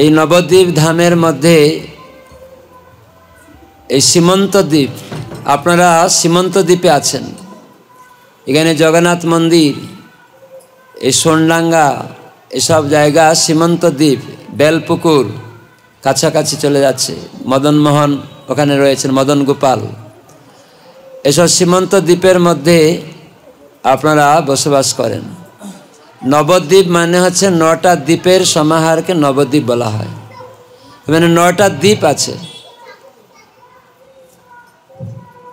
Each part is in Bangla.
এই নবদ্বীপ ধামের মধ্যে এই সীমন্ত দ্বীপ আপনারা সীমন্ত দ্বীপে আছেন এখানে জগন্নাথ মন্দির এই সোনডাঙ্গা এসব জায়গা সীমন্ত দ্বীপ বেলপুকুর কাছাকাছি চলে যাচ্ছে মদনমোহন ওখানে রয়েছেন মদন গোপাল এসব সীমন্ত দ্বীপের মধ্যে আপনারা বসবাস করেন নবদ্বীপ মানে হচ্ছে নটা দ্বীপের সমাহারকে নবদ্বীপ বলা হয় মানে নটা দ্বীপ আছে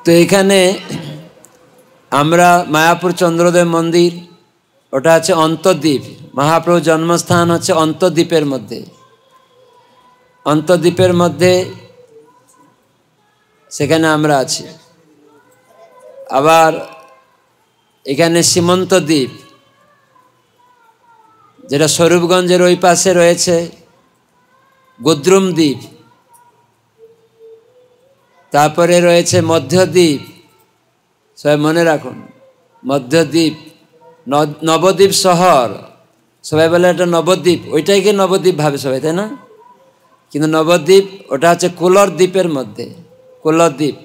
তো এখানে আমরা মায়াপুর চন্দ্রদেব মন্দির ওটা আছে অন্তদ্বীপ মহাপ্রভু জন্মস্থান হচ্ছে অন্তদ্বীপের মধ্যে অন্তদ্বীপের মধ্যে সেখানে আমরা আছি আবার এখানে সীমন্ত দ্বীপ যেটা স্বরূপগঞ্জের ওই পাশে রয়েছে গোদ্রুম দ্বীপ তারপরে রয়েছে মধ্যদ্বীপ সবাই মনে রাখুন মধ্যদ্বীপ নবদ্বীপ শহর সবাই বলে এটা নবদ্বীপ ওইটাকে নবদ্বীপ ভাবে সবাই তাই না কিন্তু নবদ্বীপ ওটা হচ্ছে কুলর দ্বীপের মধ্যে কুলর দ্বীপ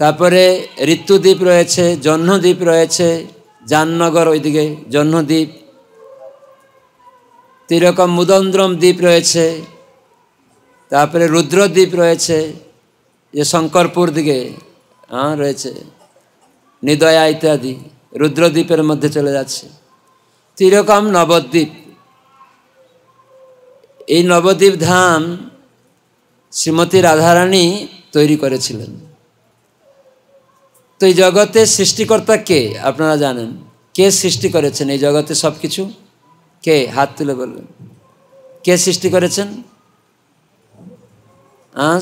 তারপরে ঋতুদ্বীপ রয়েছে জহ্নদ্বীপ রয়েছে জাননগর ওইদিকে জহ্নদ্বীপ তিরকম মুদন্দ্রম দ্বীপ রয়েছে তারপরে রুদ্রদ্বীপ রয়েছে যে শঙ্করপুর দিকে হ্যাঁ রয়েছে নিদয়া ইত্যাদি রুদ্রদ্বীপের মধ্যে চলে যাচ্ছে তিরকম নবদ্বীপ এই নবদ্বীপ ধাম শ্রীমতী রাধারানী তৈরি করেছিলেন তো এই জগতে সৃষ্টিকর্তা কে আপনারা জানেন কে সৃষ্টি করেছেন এই জগতে সব কিছু কে হাত তুলে বলবেন কে সৃষ্টি করেছেন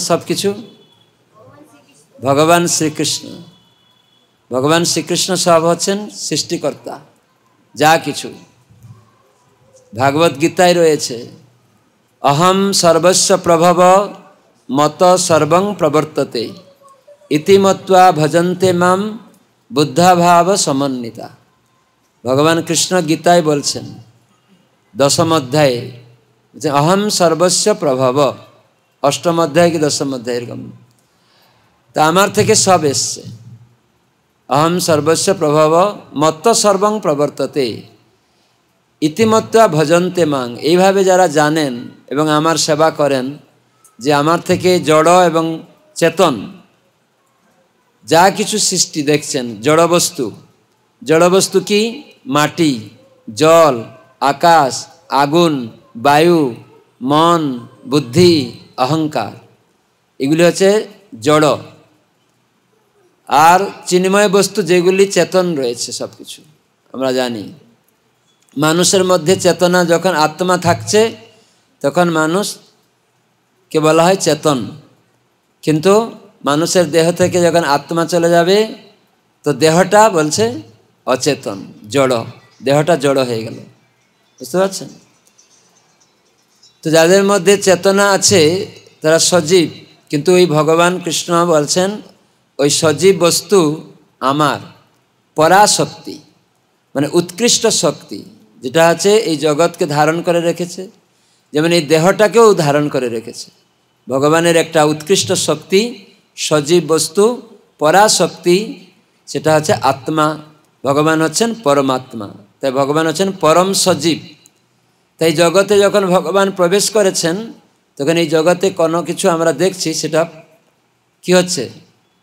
সব কিছু ভগবান শ্রীকৃষ্ণ ভগবান শ্রীকৃষ্ণ সব হচ্ছেন সৃষ্টিকর্তা যা কিছু ভাগবত গীতায় রয়েছে অহম সর্বস্ব প্রভব মত সর্বং প্রবর্ততে ইতিমত্বা ভজন্তে মাম বুদ্ধাভাব সমন্বিতা ভগবান কৃষ্ণ গীতায় বলছেন দশম অধ্যায়ে যে অহম সর্বস্ব প্রভাব অষ্টম অধ্যায় কি দশম অধ্যায় এরকম তা আমার থেকে সব এসছে অহম সর্বস্ব প্রভাব মত্ত সর্বং প্রবর্ততে ইতিমত্তা ভজন্তে মাং এইভাবে যারা জানেন এবং আমার সেবা করেন যে আমার থেকে জড় এবং চেতন যা কিছু সৃষ্টি দেখছেন জড়বস্তু জড়বস্তু কি মাটি জল আকাশ আগুন বায়ু মন বুদ্ধি অহংকার এগুলি হচ্ছে জড় আর চিন্ময় বস্তু যেগুলি চেতন রয়েছে সব কিছু আমরা জানি মানুষের মধ্যে চেতনা যখন আত্মা থাকছে তখন মানুষকে বলা হয় চেতন কিন্তু মানুষের দেহ থেকে যখন আত্মা চলে যাবে তো দেহটা বলছে অচেতন জড় দেহটা জড় হয়ে গেল বুঝতে পারছেন তো যাদের মধ্যে চেতনা আছে তারা সজীব কিন্তু ওই ভগবান কৃষ্ণ বলছেন ওই সজীব বস্তু আমার পরাশক্তি মানে উৎকৃষ্ট শক্তি যেটা আছে এই জগৎকে ধারণ করে রেখেছে যেমন এই দেহটাকেও ধারণ করে রেখেছে ভগবানের একটা উৎকৃষ্ট শক্তি সজীব বস্তু পরাশক্তি সেটা হচ্ছে আত্মা ভগবান হচ্ছেন পরমাত্মা তাই ভগবান হচ্ছেন পরম সজীব তাই জগতে যখন ভগবান প্রবেশ করেছেন তখন এই জগতে কোনো কিছু আমরা দেখছি সেটা কি হচ্ছে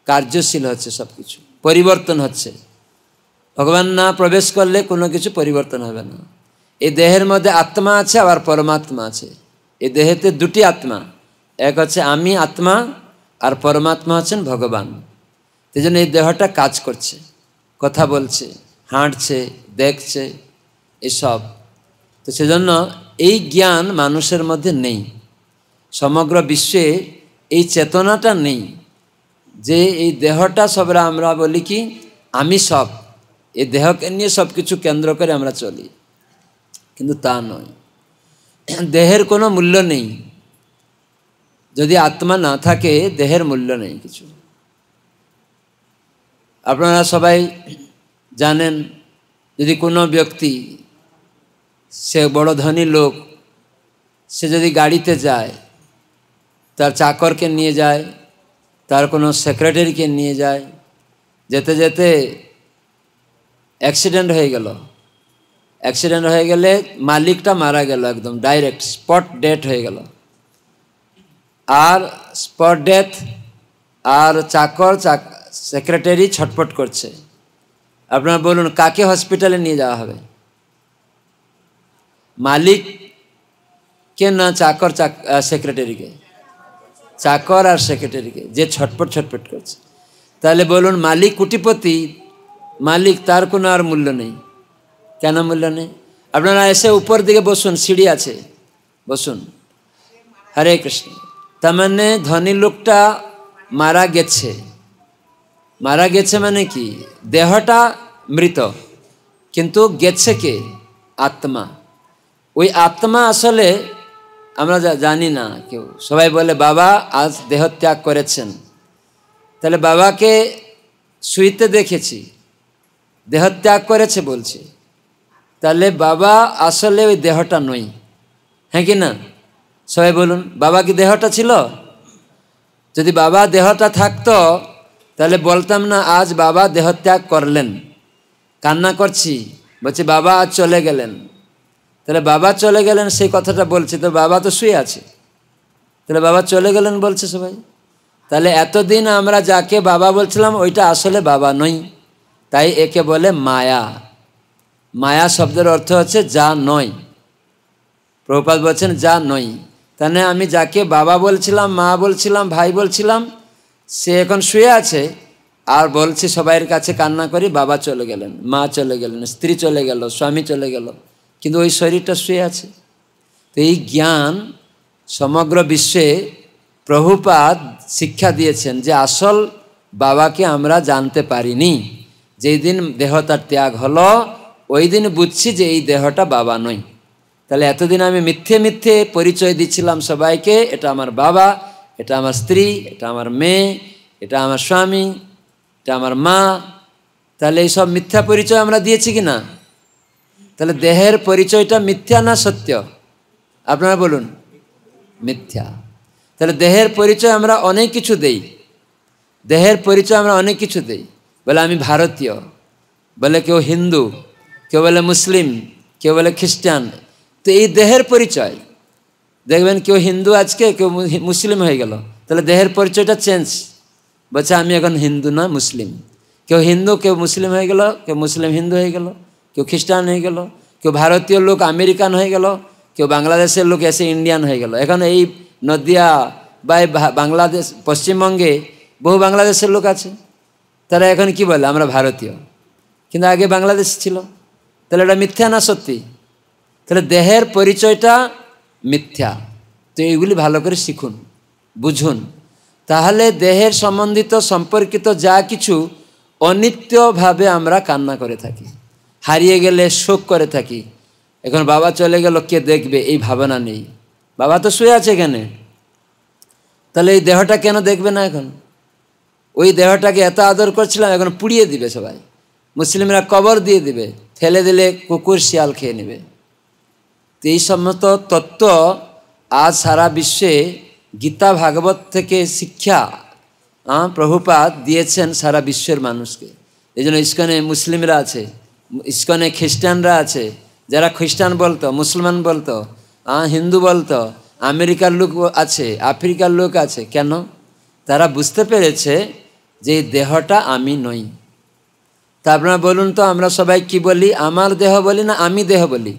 কার্যশীল হচ্ছে সব কিছু পরিবর্তন হচ্ছে ভগবান না প্রবেশ করলে কোনো কিছু পরিবর্তন হবে না এই দেহের মধ্যে আত্মা আছে আবার পরমাত্মা আছে এই দেহেতে দুটি আত্মা এক হচ্ছে আমি আত্মা আর পরমাত্মা হচ্ছেন ভগবান সেই জন্য এই দেহটা কাজ করছে কথা বলছে হাঁটছে দেখছে এসব তো সেজন্য এই জ্ঞান মানুষের মধ্যে নেই সমগ্র বিশ্বে এই চেতনাটা নেই যে এই দেহটা সবরা আমরা বলি কি আমি সব এই দেহকে নিয়ে সব কিছু কেন্দ্র করে আমরা চলি কিন্তু তা নয় দেহের কোনো মূল্য নেই যদি আত্মা না থাকে দেহের মূল্য নেই কিছু আপনারা সবাই জানেন যদি কোনো ব্যক্তি সে বড় ধনী লোক সে যদি গাড়িতে যায় তার চাকরকে নিয়ে যায় তার কোনো সেক্রেটারিকে নিয়ে যায় যেতে যেতে অ্যাক্সিডেন্ট হয়ে গেল অ্যাক্সিডেন্ট হয়ে গেলে মালিকটা মারা গেল একদম ডাইরেক্ট স্পট ডেথ হয়ে গেল আর স্পট ডেথ আর চাকর চাক সেক্রেটারি ছটপট করছে আপনারা বলুন কাকে হসপিটালে নিয়ে যাওয়া হবে মালিক কে না চাকর সেক্রেটারিকে চাকর আর সেক্রেটারিকে যে ছটপট ছটপট করছে তাহলে বলুন মালিক কুটিপতি মালিক তার কোনো আর মূল্য নেই কেন মূল্য নেই আপনারা এসে উপর দিকে বসুন সিঁড়ি আছে বসুন হরে কৃষ্ণ তার মানে ধনী লোকটা মারা গেছে মারা গেছে মানে কি দেহটা মৃত কিন্তু গেছে কে আত্মা ওই আত্মা আসলে আমরা জানি না কেউ সবাই বলে বাবা আজ দেহ ত্যাগ করেছেন তাহলে বাবাকে শুইতে দেখেছি দেহ ত্যাগ করেছে বলছে তাহলে বাবা আসলে ওই দেহটা নই হ্যাঁ কি না সবাই বলুন বাবা কি দেহটা ছিল যদি বাবা দেহটা থাকতো তাহলে বলতাম না আজ বাবা দেহত্যাগ করলেন কান্না করছি বলছে বাবা আজ চলে গেলেন তাহলে বাবা চলে গেলেন সেই কথাটা বলছে তো বাবা তো শুয়ে আছে তাহলে বাবা চলে গেলেন বলছে সবাই তাহলে এতদিন আমরা যাকে বাবা বলছিলাম ওইটা আসলে বাবা নই তাই একে বলে মায়া মায়া শব্দের অর্থ হচ্ছে যা নয় প্রভুপাত বলছেন যা নয় তাহলে আমি যাকে বাবা বলছিলাম মা বলছিলাম ভাই বলছিলাম সে এখন শুয়ে আছে আর বলছে সবাইয়ের কাছে কান্না করে বাবা চলে গেলেন মা চলে গেলেন স্ত্রী চলে গেল স্বামী চলে গেল কিন্তু ওই শরীরটা শুয়ে আছে তো এই জ্ঞান সমগ্র বিশ্বে প্রভুপাদ শিক্ষা দিয়েছেন যে আসল বাবাকে আমরা জানতে পারিনি যেই দিন দেহটা ত্যাগ হলো ওই দিন বুঝছি যে এই দেহটা বাবা নয় তাহলে এতদিন আমি মিথ্যে মিথ্যে পরিচয় দিচ্ছিলাম সবাইকে এটা আমার বাবা এটা আমার স্ত্রী এটা আমার মেয়ে এটা আমার স্বামী এটা আমার মা তাহলে এই সব মিথ্যা পরিচয় আমরা দিয়েছি কি না তাহলে দেহের পরিচয়টা মিথ্যা না সত্য আপনারা বলুন মিথ্যা তাহলে দেহের পরিচয় আমরা অনেক কিছু দেই দেহের পরিচয় আমরা অনেক কিছু দেই বলে আমি ভারতীয় বলে কেউ হিন্দু কেউ বলে মুসলিম কেউ বলে খ্রিস্টান তো এই দেহের পরিচয় দেখবেন কেউ হিন্দু আজকে কেউ মুসলিম হয়ে গেল তাহলে দেহের পরিচয়টা চেঞ্জ বলছে আমি এখন হিন্দু না মুসলিম কেউ হিন্দু কেউ মুসলিম হয়ে গেল কেউ মুসলিম হিন্দু হয়ে গেল কেউ খ্রিস্টান হয়ে গেল কেউ ভারতীয় লোক আমেরিকান হয়ে গেল কেউ বাংলাদেশের লোক এসে ইন্ডিয়ান হয়ে গেল এখন এই নদিয়া বা বাংলাদেশ পশ্চিমবঙ্গে বহু বাংলাদেশের লোক আছে তারা এখন কি বলে আমরা ভারতীয় কিন্তু আগে বাংলাদেশ ছিল তাহলে এটা মিথ্যা না সত্যি তাহলে দেহের পরিচয়টা মিথ্যা তো এইগুলি ভালো করে শিখুন বুঝুন তাহলে দেহের সম্বন্ধিত সম্পর্কিত যা কিছু অনিত্যভাবে আমরা কান্না করে থাকি হারিয়ে গেলে শোক করে থাকি এখন বাবা চলে গেল কে দেখবে এই ভাবনা নেই বাবা তো শুয়ে আছে এখানে তাহলে এই দেহটা কেন দেখবে না এখন ওই দেহটাকে এত আদর করছিলাম এখন পুড়িয়ে দিবে সবাই মুসলিমরা কবর দিয়ে দিবে ফেলে দিলে কুকুর শিয়াল খেয়ে নেবে তো এই সমস্ত তত্ত্ব আজ সারা বিশ্বে গীতা ভাগবত থেকে শিক্ষা প্রভুপাত দিয়েছেন সারা বিশ্বের মানুষকে এই জন্য ইস্কনে মুসলিমরা আছে ইস্কনে খ্রিস্টানরা আছে যারা খ্রিস্টান বলতো মুসলমান বলতো হিন্দু বলতো আমেরিকার লোক আছে আফ্রিকার লোক আছে কেন তারা বুঝতে পেরেছে যে দেহটা আমি নই তা আপনারা বলুন তো আমরা সবাই কি বলি আমার দেহ বলি না আমি দেহ বলি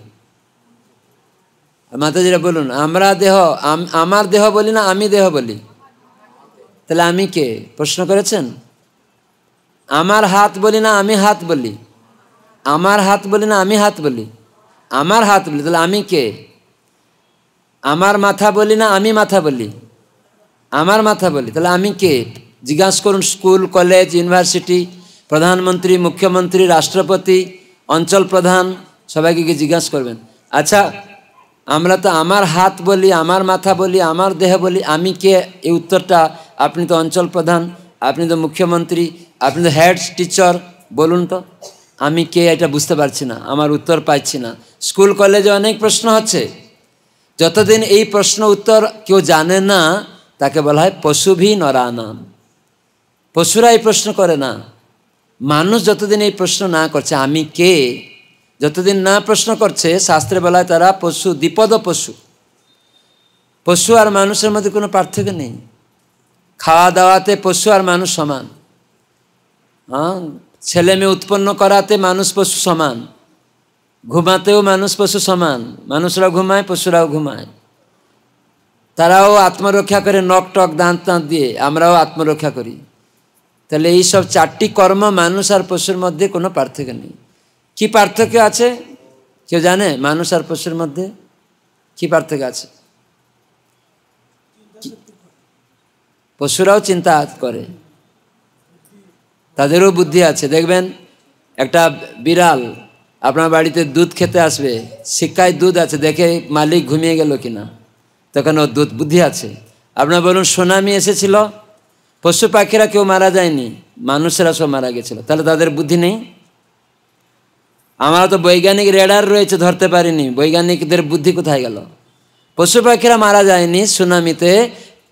মাতাজিরা বলুন আমরা দেহ আমার দেহ বলি না আমি দেহ বলি তাহলে আমি কে প্রশ্ন করেছেন আমার হাত বলি না আমি হাত বলি আমার হাত বলি না আমি হাত বলি আমার হাত বলি তাহলে আমি কে আমার মাথা বলি না আমি মাথা বলি আমার মাথা বলি তাহলে আমি কে জিজ্ঞাসা করুন স্কুল কলেজ ইউনিভার্সিটি প্রধানমন্ত্রী মুখ্যমন্ত্রী রাষ্ট্রপতি অঞ্চল প্রধান সবাইকে গিয়ে জিজ্ঞাসা করবেন আচ্ছা আমরা তো আমার হাত বলি আমার মাথা বলি আমার দেহ বলি আমি কে এই উত্তরটা আপনি তো অঞ্চল প্রধান আপনি তো মুখ্যমন্ত্রী আপনি তো হেড টিচার বলুন তো আমি কে এটা বুঝতে পারছি না আমার উত্তর পাচ্ছি না স্কুল কলেজে অনেক প্রশ্ন হচ্ছে যতদিন এই প্রশ্ন উত্তর কেউ জানে না তাকে বলা হয় পশুভি নরানাম পশুরা এই প্রশ্ন করে না মানুষ যতদিন এই প্রশ্ন না করছে আমি কে যতদিন না প্রশ্ন করছে শাস্ত্রে বলায় তারা পশু দ্বিপদ পশু পশু আর মানুষের মধ্যে কোনো পার্থক্য নেই খাওয়া দাওয়াতে পশু আর মানুষ সমান হ্যাঁ ছেলে মেয়ে উৎপন্ন করাতে মানুষ পশু সমান ঘুমাতেও মানুষ পশু সমান মানুষরাও ঘুমায় পশুরাও ঘুমায় তারাও আত্মরক্ষা করে নখ টক দাঁত তাঁত দিয়ে আমরাও আত্মরক্ষা করি তাহলে এইসব চারটি কর্ম মানুষ আর পশুর মধ্যে কোনো পার্থক্য নেই কি পার্থক্য আছে কেউ জানে মানুষ আর পশুর মধ্যে কি পার্থক্য আছে পশুরাও চিন্তা করে তাদেরও বুদ্ধি আছে দেখবেন একটা বিড়াল আপনার বাড়িতে দুধ খেতে আসবে শিক্ষায় দুধ আছে দেখে মালিক ঘুমিয়ে গেল কিনা তখন ওর দুধ বুদ্ধি আছে আপনার বলুন সোনামি এসেছিল পশু পাখিরা কেউ মারা যায়নি মানুষেরা সব মারা গেছিল তাহলে তাদের বুদ্ধি নেই আমার তো বৈজ্ঞানিক রেডার রয়েছে ধরতে পারিনি বৈজ্ঞানিকদের বুদ্ধি কোথায় গেল পশু পাখিরা মারা যায়নি সুনামিতে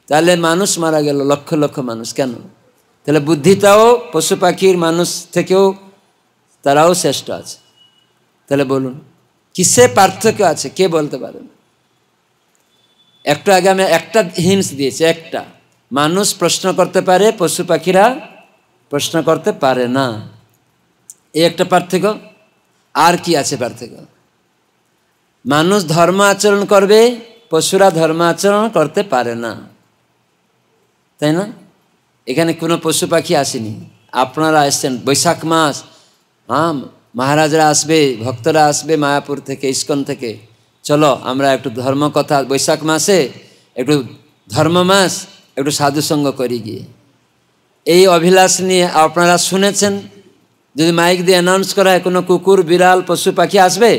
তাহলে মানুষ মারা গেল লক্ষ লক্ষ মানুষ কেন তাহলে বুদ্ধিটাও পশু পাখির মানুষ থেকেও তারাও শ্রেষ্ঠ আছে তাহলে বলুন কিসে পার্থক্য আছে কে বলতে পারেন একটু আগে আমি একটা হিন্স দিয়েছি একটা মানুষ প্রশ্ন করতে পারে পশু পাখিরা প্রশ্ন করতে পারে না এই একটা পার্থক্য আর কি আছে পার্থক্য মানুষ ধর্ম আচরণ করবে পশুরা ধর্ম আচরণ করতে পারে না তাই না এখানে কোনো পশু পাখি আসেনি আপনারা এসছেন বৈশাখ মাস হ্যাঁ মহারাজরা আসবে ভক্তরা আসবে মায়াপুর থেকে ইস্কন থেকে চলো আমরা একটু ধর্ম কথা বৈশাখ মাসে একটু ধর্ম মাস একটু সাধুসঙ্গ করি গিয়ে এই অভিলাষ নিয়ে আপনারা শুনেছেন যদি মাইক দিয়ে অ্যানাউন্স করা হয় কোনো কুকুর বিড়াল পশু পাখি আসবে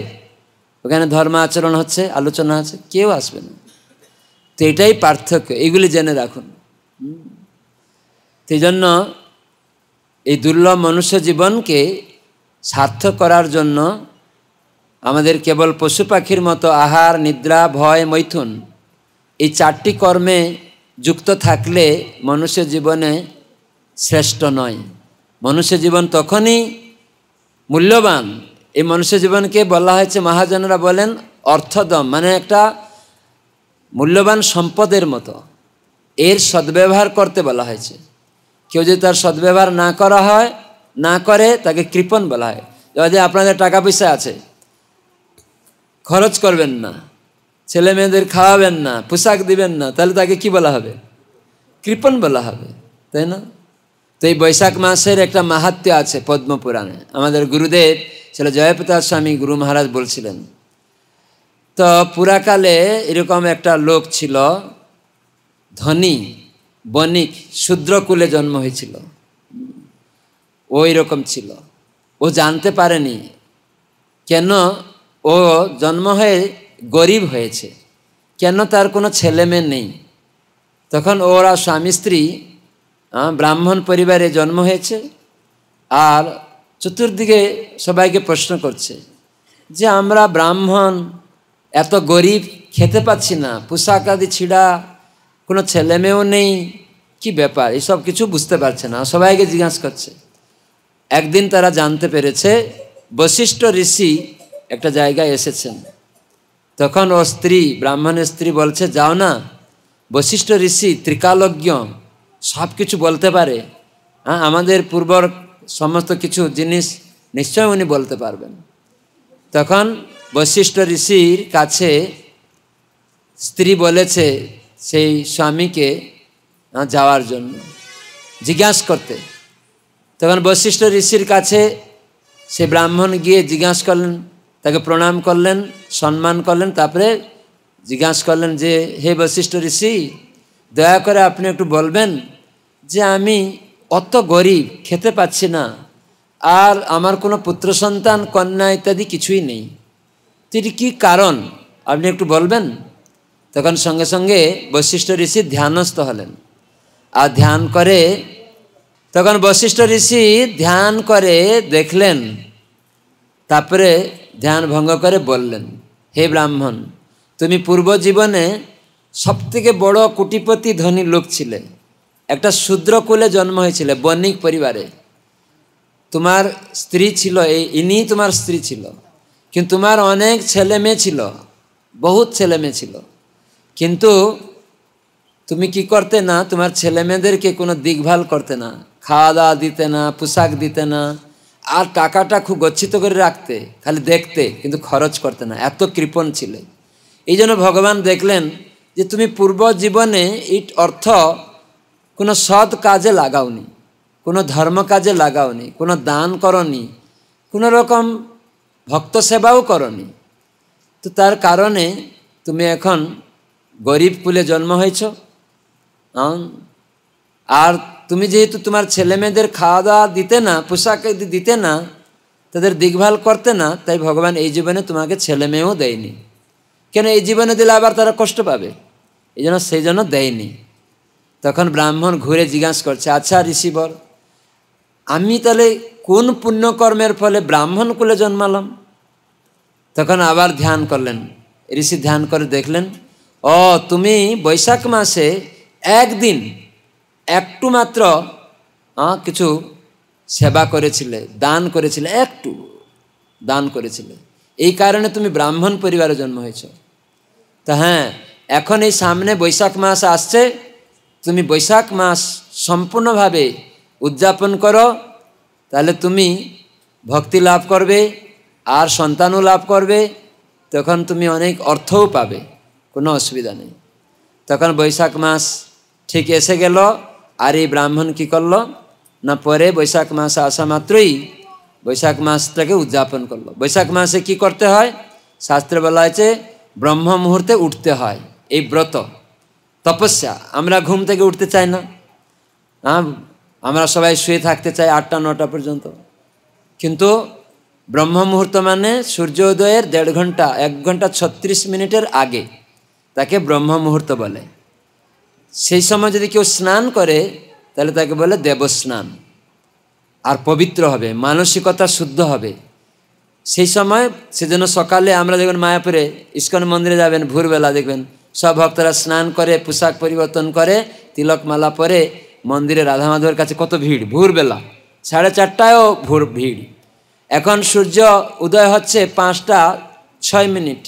ওখানে ধর্ম আচরণ হচ্ছে আলোচনা হচ্ছে কেউ আসবে না তো এটাই পার্থক্য এগুলি জেনে রাখুন সেই জন্য এই দুর্লভ মনুষ্য জীবনকে সার্থক করার জন্য আমাদের কেবল পশু পাখির মতো আহার নিদ্রা ভয় মৈথুন এই চারটি কর্মে যুক্ত থাকলে মনুষ্য জীবনে শ্রেষ্ঠ নয় মনুষ্য জীবন তখনই মূল্যবান এই মনুষ্য জীবনকে বলা হয়েছে মহাজনেরা বলেন অর্থদম মানে একটা মূল্যবান সম্পদের মতো এর সদ্ব্যবহার করতে বলা হয়েছে কেউ যদি তার সদ্ব্যবহার না করা হয় না করে তাকে কৃপণ বলা হয় যদি আপনাদের টাকা পয়সা আছে খরচ করবেন না ছেলে মেয়েদের খাওয়াবেন না পোশাক দিবেন না তাহলে তাকে কি বলা হবে কৃপণ বলা হবে তাই না তো এই বৈশাখ মাসের একটা মাহাত্ম্য আছে পদ্মপুরাণে আমাদের গুরুদেব ছিল জয়প্রতাপ স্বামী গুরু মহারাজ বলছিলেন তো পুরাকালে এরকম একটা লোক ছিল ধনী বণিক শূদ্রকুলে জন্ম হয়েছিল ও এরকম ছিল ও জানতে পারেনি কেন ও জন্ম হয়ে গরিব হয়েছে কেন তার কোনো ছেলে মেয়ে নেই তখন ওরা স্বামী স্ত্রী ব্রাহ্মণ পরিবারে জন্ম হয়েছে আর চতুর্দিকে সবাইকে প্রশ্ন করছে যে আমরা ব্রাহ্মণ এত গরিব খেতে পাচ্ছি না পোশাক আদি ছিঁড়া কোনো ছেলেমেয়েও নেই কি ব্যাপার এসব কিছু বুঝতে পারছে না সবাইকে জিজ্ঞাসা করছে একদিন তারা জানতে পেরেছে বশিষ্ঠ ঋষি একটা জায়গায় এসেছেন তখন ও স্ত্রী ব্রাহ্মণের স্ত্রী বলছে যাও না বশিষ্ঠ ঋষি ত্রিকালজ্ঞ সব কিছু বলতে পারে হ্যাঁ আমাদের পূর্বর সমস্ত কিছু জিনিস নিশ্চয় উনি বলতে পারবেন তখন বৈশিষ্ট্য ঋষির কাছে স্ত্রী বলেছে সেই স্বামীকে হ্যাঁ, যাওয়ার জন্য জিজ্ঞাসা করতে তখন বৈশিষ্ট্য ঋষির কাছে সে ব্রাহ্মণ গিয়ে জিজ্ঞাসা করলেন তাকে প্রণাম করলেন সম্মান করলেন তারপরে জিজ্ঞাসা করলেন যে হে বৈশিষ্ট্য ঋষি দয়া করে আপনি একটু বলবেন যে আমি অত গরিব খেতে পাচ্ছি না আর আমার কোনো পুত্র সন্তান কন্যা ইত্যাদি কিছুই নেই তিনি কি কারণ আপনি একটু বলবেন তখন সঙ্গে সঙ্গে বশিষ্ঠ ঋষি ধ্যানস্থ হলেন আর ধ্যান করে তখন বশিষ্ঠ ঋষি ধ্যান করে দেখলেন তারপরে ধ্যান ভঙ্গ করে বললেন হে ব্রাহ্মণ তুমি পূর্ব জীবনে সবথেকে বড় কোটিপতি ধনী লোক ছিলে একটা শূদ্রকুলে জন্ম হয়েছিল বণিক পরিবারে তোমার স্ত্রী ছিল এই ইনি তোমার স্ত্রী ছিল কিন্তু তোমার অনেক ছেলে মেয়ে ছিল বহুত ছেলে মেয়ে ছিল কিন্তু তুমি কি করতে না তোমার ছেলে মেয়েদেরকে কোনো দেখভাল করতে না খাওয়া দাওয়া দিতে না পোশাক দিতে না আর টাকাটা খুব গচ্ছিত করে রাখতে খালি দেখতে কিন্তু খরচ করতে না এত কৃপণ ছিল এই জন্য ভগবান দেখলেন যে তুমি পূর্ব জীবনে ইট অর্থ কোনো সৎ কাজে লাগাওনি কোনো ধর্ম কাজে লাগাওনি কোনো দান করনি কোনো রকম ভক্ত সেবাও করনি তো তার কারণে তুমি এখন গরিব কুলে জন্ম হয়েছ আর তুমি যেহেতু তোমার ছেলেমেয়েদের খাওয়া দাওয়া দিতে না পোশাক দিতে না তাদের দেখভাল করতে না তাই ভগবান এই জীবনে তোমাকে ছেলে মেয়েও দেয়নি কেন এই জীবনে দিলে আবার তারা কষ্ট পাবে এই জন্য সেই জন্য দেয়নি তখন ব্রাহ্মণ ঘুরে জিজ্ঞাসা করছে আচ্ছা ঋষিবর আমি তাহলে কোন পুণ্যকর্মের ফলে ব্রাহ্মণ কুলে জন্মালাম তখন আবার ধ্যান করলেন ঋষি ধ্যান করে দেখলেন ও তুমি বৈশাখ মাসে একদিন একটু মাত্র কিছু সেবা করেছিলে দান করেছিলে একটু দান করেছিলে এই কারণে তুমি ব্রাহ্মণ পরিবারে জন্ম হয়েছ তা হ্যাঁ এখন এই সামনে বৈশাখ মাস আসছে তুমি বৈশাখ মাস সম্পূর্ণভাবে উদযাপন করো তাহলে তুমি ভক্তি লাভ করবে আর সন্তানও লাভ করবে তখন তুমি অনেক অর্থও পাবে কোনো অসুবিধা নেই তখন বৈশাখ মাস ঠিক এসে গেল আর এই ব্রাহ্মণ কী করলো না পরে বৈশাখ মাস আসা মাত্রই বৈশাখ মাসটাকে উদযাপন করলো বৈশাখ মাসে কি করতে হয় শাস্ত্রে বলা হয়েছে ব্রহ্ম মুহূর্তে উঠতে হয় এই ব্রত তপস্যা আমরা ঘুম থেকে উঠতে চাই না আমরা সবাই শুয়ে থাকতে চাই আটটা নটা পর্যন্ত কিন্তু ব্রহ্ম মুহূর্ত মানে সূর্যোদয়ের দেড় ঘন্টা এক ঘন্টা ছত্রিশ মিনিটের আগে তাকে ব্রহ্ম মুহূর্ত বলে সেই সময় যদি কেউ স্নান করে তাহলে তাকে বলে দেবস্নান আর পবিত্র হবে মানসিকতা শুদ্ধ হবে সেই সময় সেজন্য সকালে আমরা দেখবেন মায়াপুরে ইস্কন মন্দিরে যাবেন ভোরবেলা দেখবেন সব ভক্তরা স্নান করে পোশাক পরিবর্তন করে তিলক মালা পরে মন্দিরে রাধা মাধবের কাছে কত ভিড় ভোরবেলা সাড়ে চারটায়ও ভোর ভিড় এখন সূর্য উদয় হচ্ছে পাঁচটা ছয় মিনিট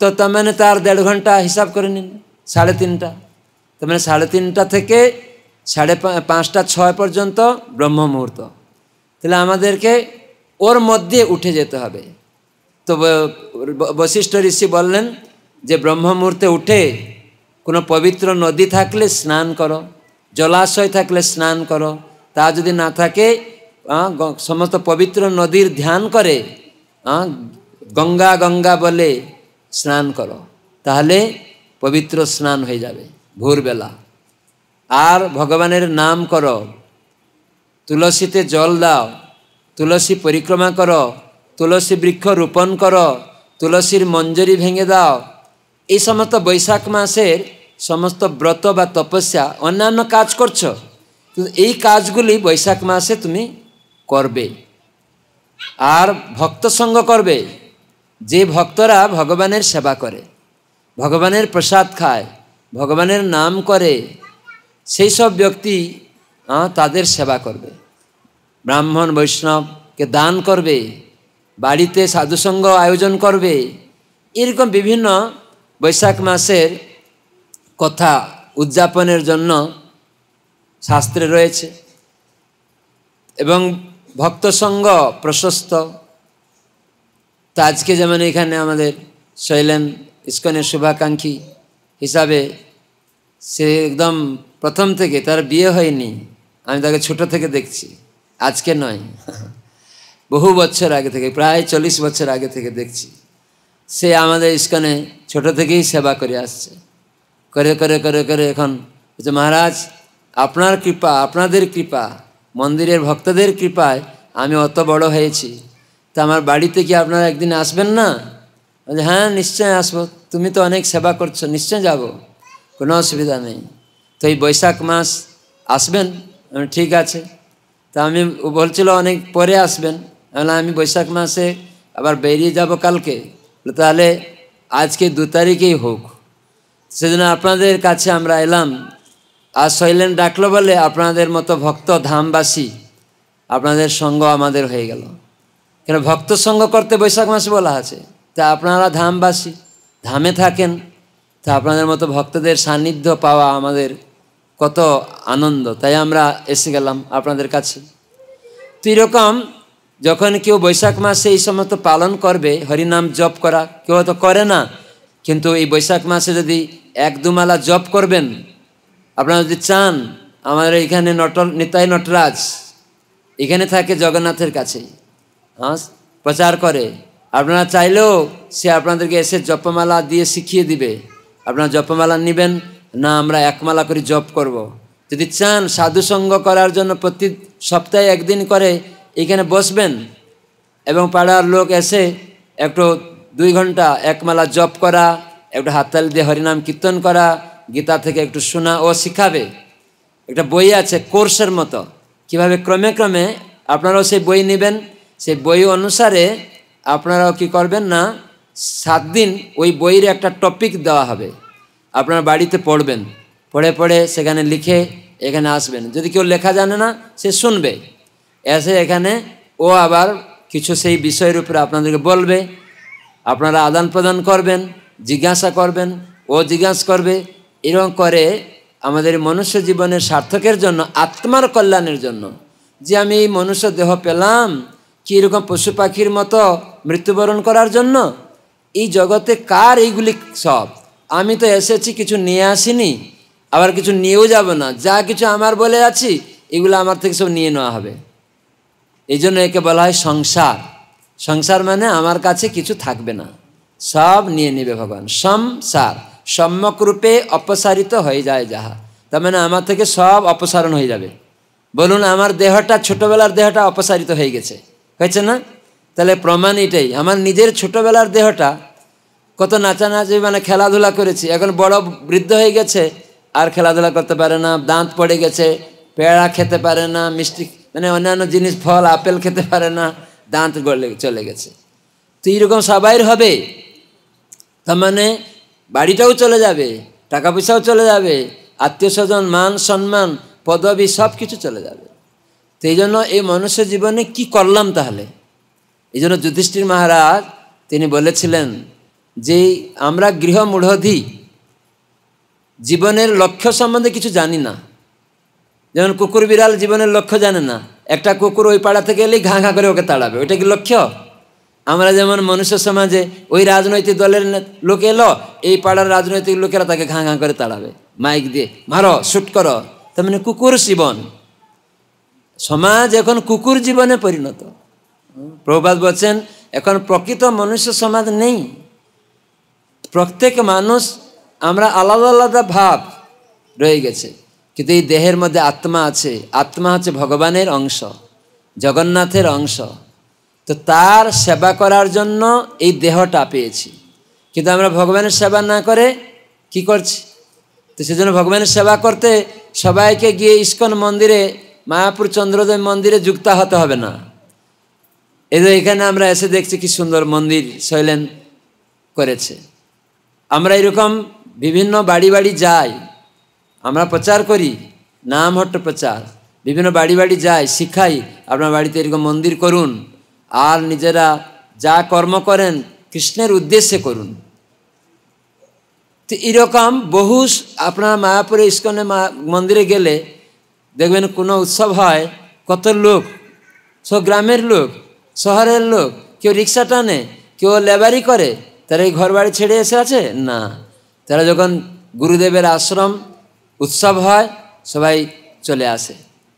তো তোমানে তার দেড় ঘন্টা হিসাব করে নিন সাড়ে তিনটা তার মানে সাড়ে তিনটা থেকে সাড়ে পাঁচটা ছয় পর্যন্ত ব্রহ্ম মুহূর্ত তাহলে আমাদেরকে ওর মধ্যে উঠে যেতে হবে তো বশিষ্ঠ ঋষি বললেন যে মুহূর্তে উঠে কোনো পবিত্র নদী থাকলে স্নান করো জলাশয় থাকলে স্নান করো তা যদি না থাকে সমস্ত পবিত্র নদীর ধ্যান করে গঙ্গা গঙ্গা বলে স্নান করো তাহলে পবিত্র স্নান হয়ে যাবে ভোরবেলা আর ভগবানের নাম করো তুলসীতে জল দাও তুলসী পরিক্রমা করো তুলসী বৃক্ষ রোপণ করো তুলসীর মঞ্জরি ভেঙে দাও এই সমস্ত বৈশাখ মাসের সমস্ত ব্রত বা তপস্যা অন্যান্য কাজ করছো এই কাজগুলি বৈশাখ মাসে তুমি করবে আর ভক্ত সঙ্গ করবে যে ভক্তরা ভগবানের সেবা করে ভগবানের প্রসাদ খায় ভগবানের নাম করে সেই সব ব্যক্তি তাদের সেবা করবে ব্রাহ্মণ বৈষ্ণবকে দান করবে বাড়িতে সাধুসঙ্গ আয়োজন করবে এরকম বিভিন্ন বৈশাখ মাসের কথা উদযাপনের জন্য শাস্ত্রে রয়েছে এবং ভক্তসঙ্গ প্রশস্ত তা আজকে যেমন এখানে আমাদের শৈলেন ইস্কনের শুভাকাঙ্ক্ষী হিসাবে সে একদম প্রথম থেকে তার বিয়ে হয়নি আমি তাকে ছোট থেকে দেখছি আজকে নয় বহু বছর আগে থেকে প্রায় চল্লিশ বছর আগে থেকে দেখছি সে আমাদের ইস্কনে ছোট থেকেই সেবা করে আসছে করে করে করে করে এখন যে মহারাজ আপনার কৃপা আপনাদের কৃপা মন্দিরের ভক্তদের কৃপায় আমি অত বড় হয়েছি তা আমার বাড়িতে কি আপনারা একদিন আসবেন না হ্যাঁ নিশ্চয় আসবো তুমি তো অনেক সেবা করছো নিশ্চয় যাব কোনো অসুবিধা নেই তো এই বৈশাখ মাস আসবেন ঠিক আছে তা আমি বলছিল অনেক পরে আসবেন না আমি বৈশাখ মাসে আবার বেরিয়ে যাব কালকে তাহলে আজকে দু তারিখেই হোক সেজন্য আপনাদের কাছে আমরা এলাম আর শৈলেন ডাকলো বলে আপনাদের মতো ভক্ত ধামবাসী আপনাদের সঙ্গ আমাদের হয়ে গেল কেন ভক্ত সঙ্গ করতে বৈশাখ মাসে বলা আছে তা আপনারা ধামবাসী ধামে থাকেন তা আপনাদের মতো ভক্তদের সান্নিধ্য পাওয়া আমাদের কত আনন্দ তাই আমরা এসে গেলাম আপনাদের কাছে তো এরকম যখন কেউ বৈশাখ মাসে এই সমস্ত পালন করবে হরিনাম জপ করা কেউ হয়তো করে না কিন্তু এই বৈশাখ মাসে যদি এক দুমালা জপ করবেন আপনারা যদি চান আমাদের এখানে নট নিতাই নটরাজ এখানে থাকে জগন্নাথের কাছে হ্যাঁ প্রচার করে আপনারা চাইলেও সে আপনাদেরকে এসে জপমালা দিয়ে শিখিয়ে দিবে আপনারা জপমালা নেবেন না আমরা একমালা করে জপ করব। যদি চান সাধুসঙ্গ করার জন্য প্রতি সপ্তাহে একদিন করে এখানে বসবেন এবং পাড়ার লোক এসে একটু দুই ঘন্টা একমালা জপ করা একটু হাততালি দিয়ে হরিনাম কীর্তন করা গীতা থেকে একটু শোনা ও শিখাবে একটা বই আছে কোর্সের মতো কিভাবে ক্রমে ক্রমে আপনারাও সেই বই নেবেন সেই বই অনুসারে আপনারাও কি করবেন না সাত দিন ওই বইয়ের একটা টপিক দেওয়া হবে আপনার বাড়িতে পড়বেন পড়ে পড়ে সেখানে লিখে এখানে আসবেন যদি কেউ লেখা জানে না সে শুনবে এসে এখানে ও আবার কিছু সেই বিষয়ের উপরে আপনাদেরকে বলবে আপনারা আদান প্রদান করবেন জিজ্ঞাসা করবেন ও জিজ্ঞাসা করবে এরকম করে আমাদের মনুষ্য জীবনের সার্থকের জন্য আত্মার কল্যাণের জন্য যে আমি এই মনুষ্য দেহ পেলাম কি এরকম পশু পাখির মতো মৃত্যুবরণ করার জন্য এই জগতে কার এইগুলি সব আমি তো এসেছি কিছু নিয়ে আসিনি আবার কিছু নিয়েও যাব না যা কিছু আমার বলে আছি এগুলো আমার থেকে সব নিয়ে নেওয়া হবে এই জন্য একে বলা হয় সংসার সংসার মানে আমার কাছে কিছু থাকবে না সব নিয়ে নেবে ভগবান সংসার সম্যক রূপে অপসারিত হয়ে যায় যাহা তার মানে আমার থেকে সব অপসারণ হয়ে যাবে বলুন আমার দেহটা ছোটোবেলার দেহটা অপসারিত হয়ে গেছে হয়েছে না তাহলে প্রমাণ এটাই আমার নিজের ছোটোবেলার দেহটা কত নাচানাচি মানে খেলাধুলা করেছি এখন বড় বৃদ্ধ হয়ে গেছে আর খেলাধুলা করতে পারে না দাঁত পড়ে গেছে পেড়া খেতে পারে না মিষ্টি মানে অন্যান্য জিনিস ফল আপেল খেতে পারে না দাঁত গলে চলে গেছে তো এইরকম সবাইয়ের হবে তার মানে বাড়িটাও চলে যাবে টাকা পয়সাও চলে যাবে আত্মীয় স্বজন মান সম্মান পদবি সব কিছু চলে যাবে তো এই জন্য এই মনুষ্য জীবনে কি করলাম তাহলে এই জন্য যুধিষ্ঠির মহারাজ তিনি বলেছিলেন যে আমরা গৃহমূঢ়ধি জীবনের লক্ষ্য সম্বন্ধে কিছু জানি না যেমন কুকুর বিড়াল জীবনের লক্ষ্য জানে না একটা কুকুর ওই পাড়া থেকে এলেই ঘা ঘা করে ওকে তাড়াবে ওইটা কি লক্ষ্য আমরা যেমন মনুষ্য সমাজে ওই রাজনৈতিক দলের লোক এলো এই পাড়ার রাজনৈতিক লোকেরা তাকে ঘা ঘা করে তাড়াবে মাইক দিয়ে মারো শ্যুট করো তার মানে কুকুর জীবন সমাজ এখন কুকুর জীবনে পরিণত প্রবাদ বলছেন এখন প্রকৃত মনুষ্য সমাজ নেই প্রত্যেক মানুষ আমরা আলাদা আলাদা ভাব রয়ে গেছে কিন্তু এই দেহের মধ্যে আত্মা আছে আত্মা হচ্ছে ভগবানের অংশ জগন্নাথের অংশ তো তার সেবা করার জন্য এই দেহটা পেয়েছি কিন্তু আমরা ভগবানের সেবা না করে কি করছি তো সেজন্য ভগবানের সেবা করতে সবাইকে গিয়ে ইস্কন মন্দিরে মায়াপুর চন্দ্রদেব মন্দিরে যুক্ত হতে হবে না এই যে এখানে আমরা এসে দেখছি কি সুন্দর মন্দির শৈলেন করেছে আমরা এরকম বিভিন্ন বাড়ি বাড়ি যাই আমরা প্রচার করি নাম হট্ট প্রচার বিভিন্ন বাড়ি বাড়ি যাই শিখাই আপনার বাড়িতে এরকম মন্দির করুন আর নিজেরা যা কর্ম করেন কৃষ্ণের উদ্দেশ্যে করুন তো এরকম বহু আপনার মায়াপুরে ইস্কনে মন্দিরে গেলে দেখবেন কোনো উৎসব হয় কত লোক সব গ্রামের লোক শহরের লোক কেউ রিক্সা টানে কেউ লেবারি করে তারা এই ঘর বাড়ি ছেড়ে এসে আছে না তারা যখন গুরুদেবের আশ্রম উৎসব হয় সবাই চলে আসে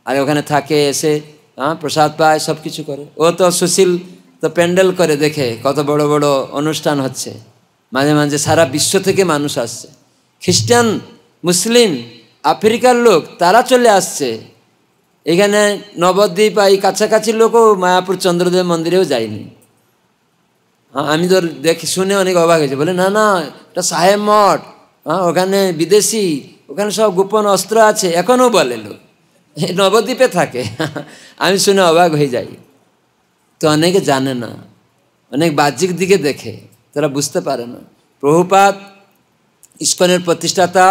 আর ওখানে থাকে এসে হ্যাঁ প্রসাদ পায় সব কিছু করে ও তো সুশীল তো প্যান্ডেল করে দেখে কত বড় বড় অনুষ্ঠান হচ্ছে মাঝে মাঝে সারা বিশ্ব থেকে মানুষ আসছে খ্রিস্টান মুসলিম আফ্রিকার লোক তারা চলে আসছে এখানে নবদ্বীপ এই কাছাকাছি লোকও মায়াপুর চন্দ্রদেব মন্দিরেও যায়নি আমি তো দেখে শুনে অনেক অবাক হয়েছে বলে না না এটা সাহেব মঠ হ্যাঁ ওখানে বিদেশি ওখানে সব গোপন অস্ত্র আছে এখনও বলে লোক নবদ্বীপে থাকে আমি শুনে অবাক হয়ে যাই তো অনেকে জানে না অনেক বাহ্যিক দিকে দেখে তারা বুঝতে পারে না প্রভুপাত ইস্কনের প্রতিষ্ঠাতা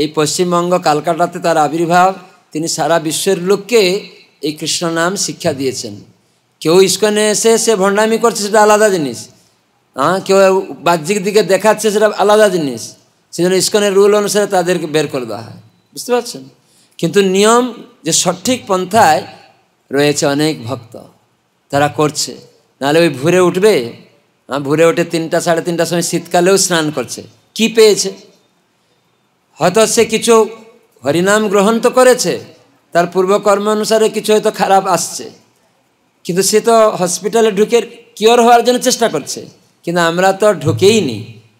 এই পশ্চিমবঙ্গ কালকাটাতে তার আবির্ভাব তিনি সারা বিশ্বের লোককে এই কৃষ্ণ নাম শিক্ষা দিয়েছেন কেউ ইস্কনে এসে সে ভণ্ডামি করছে সেটা আলাদা জিনিস হ্যাঁ কেউ বাহ্যিক দিকে দেখাচ্ছে সেটা আলাদা জিনিস সেজন্য ইস্কনের রুল অনুসারে তাদেরকে বের করে দেওয়া হয় বুঝতে পারছেন কিন্তু নিয়ম যে সঠিক পন্থায় রয়েছে অনেক ভক্ত তারা করছে নাহলে ওই ভুরে উঠবে ভুরে উঠে তিনটা সাড়ে তিনটার সময় শীতকালেও স্নান করছে কি পেয়েছে হয়তো সে কিছু হরিনাম গ্রহণ তো করেছে তার পূর্বকর্ম অনুসারে কিছু হয়তো খারাপ আসছে কিন্তু সে তো হসপিটালে ঢুকে কিওর হওয়ার জন্য চেষ্টা করছে কিন্তু আমরা তো ঢুকেই নি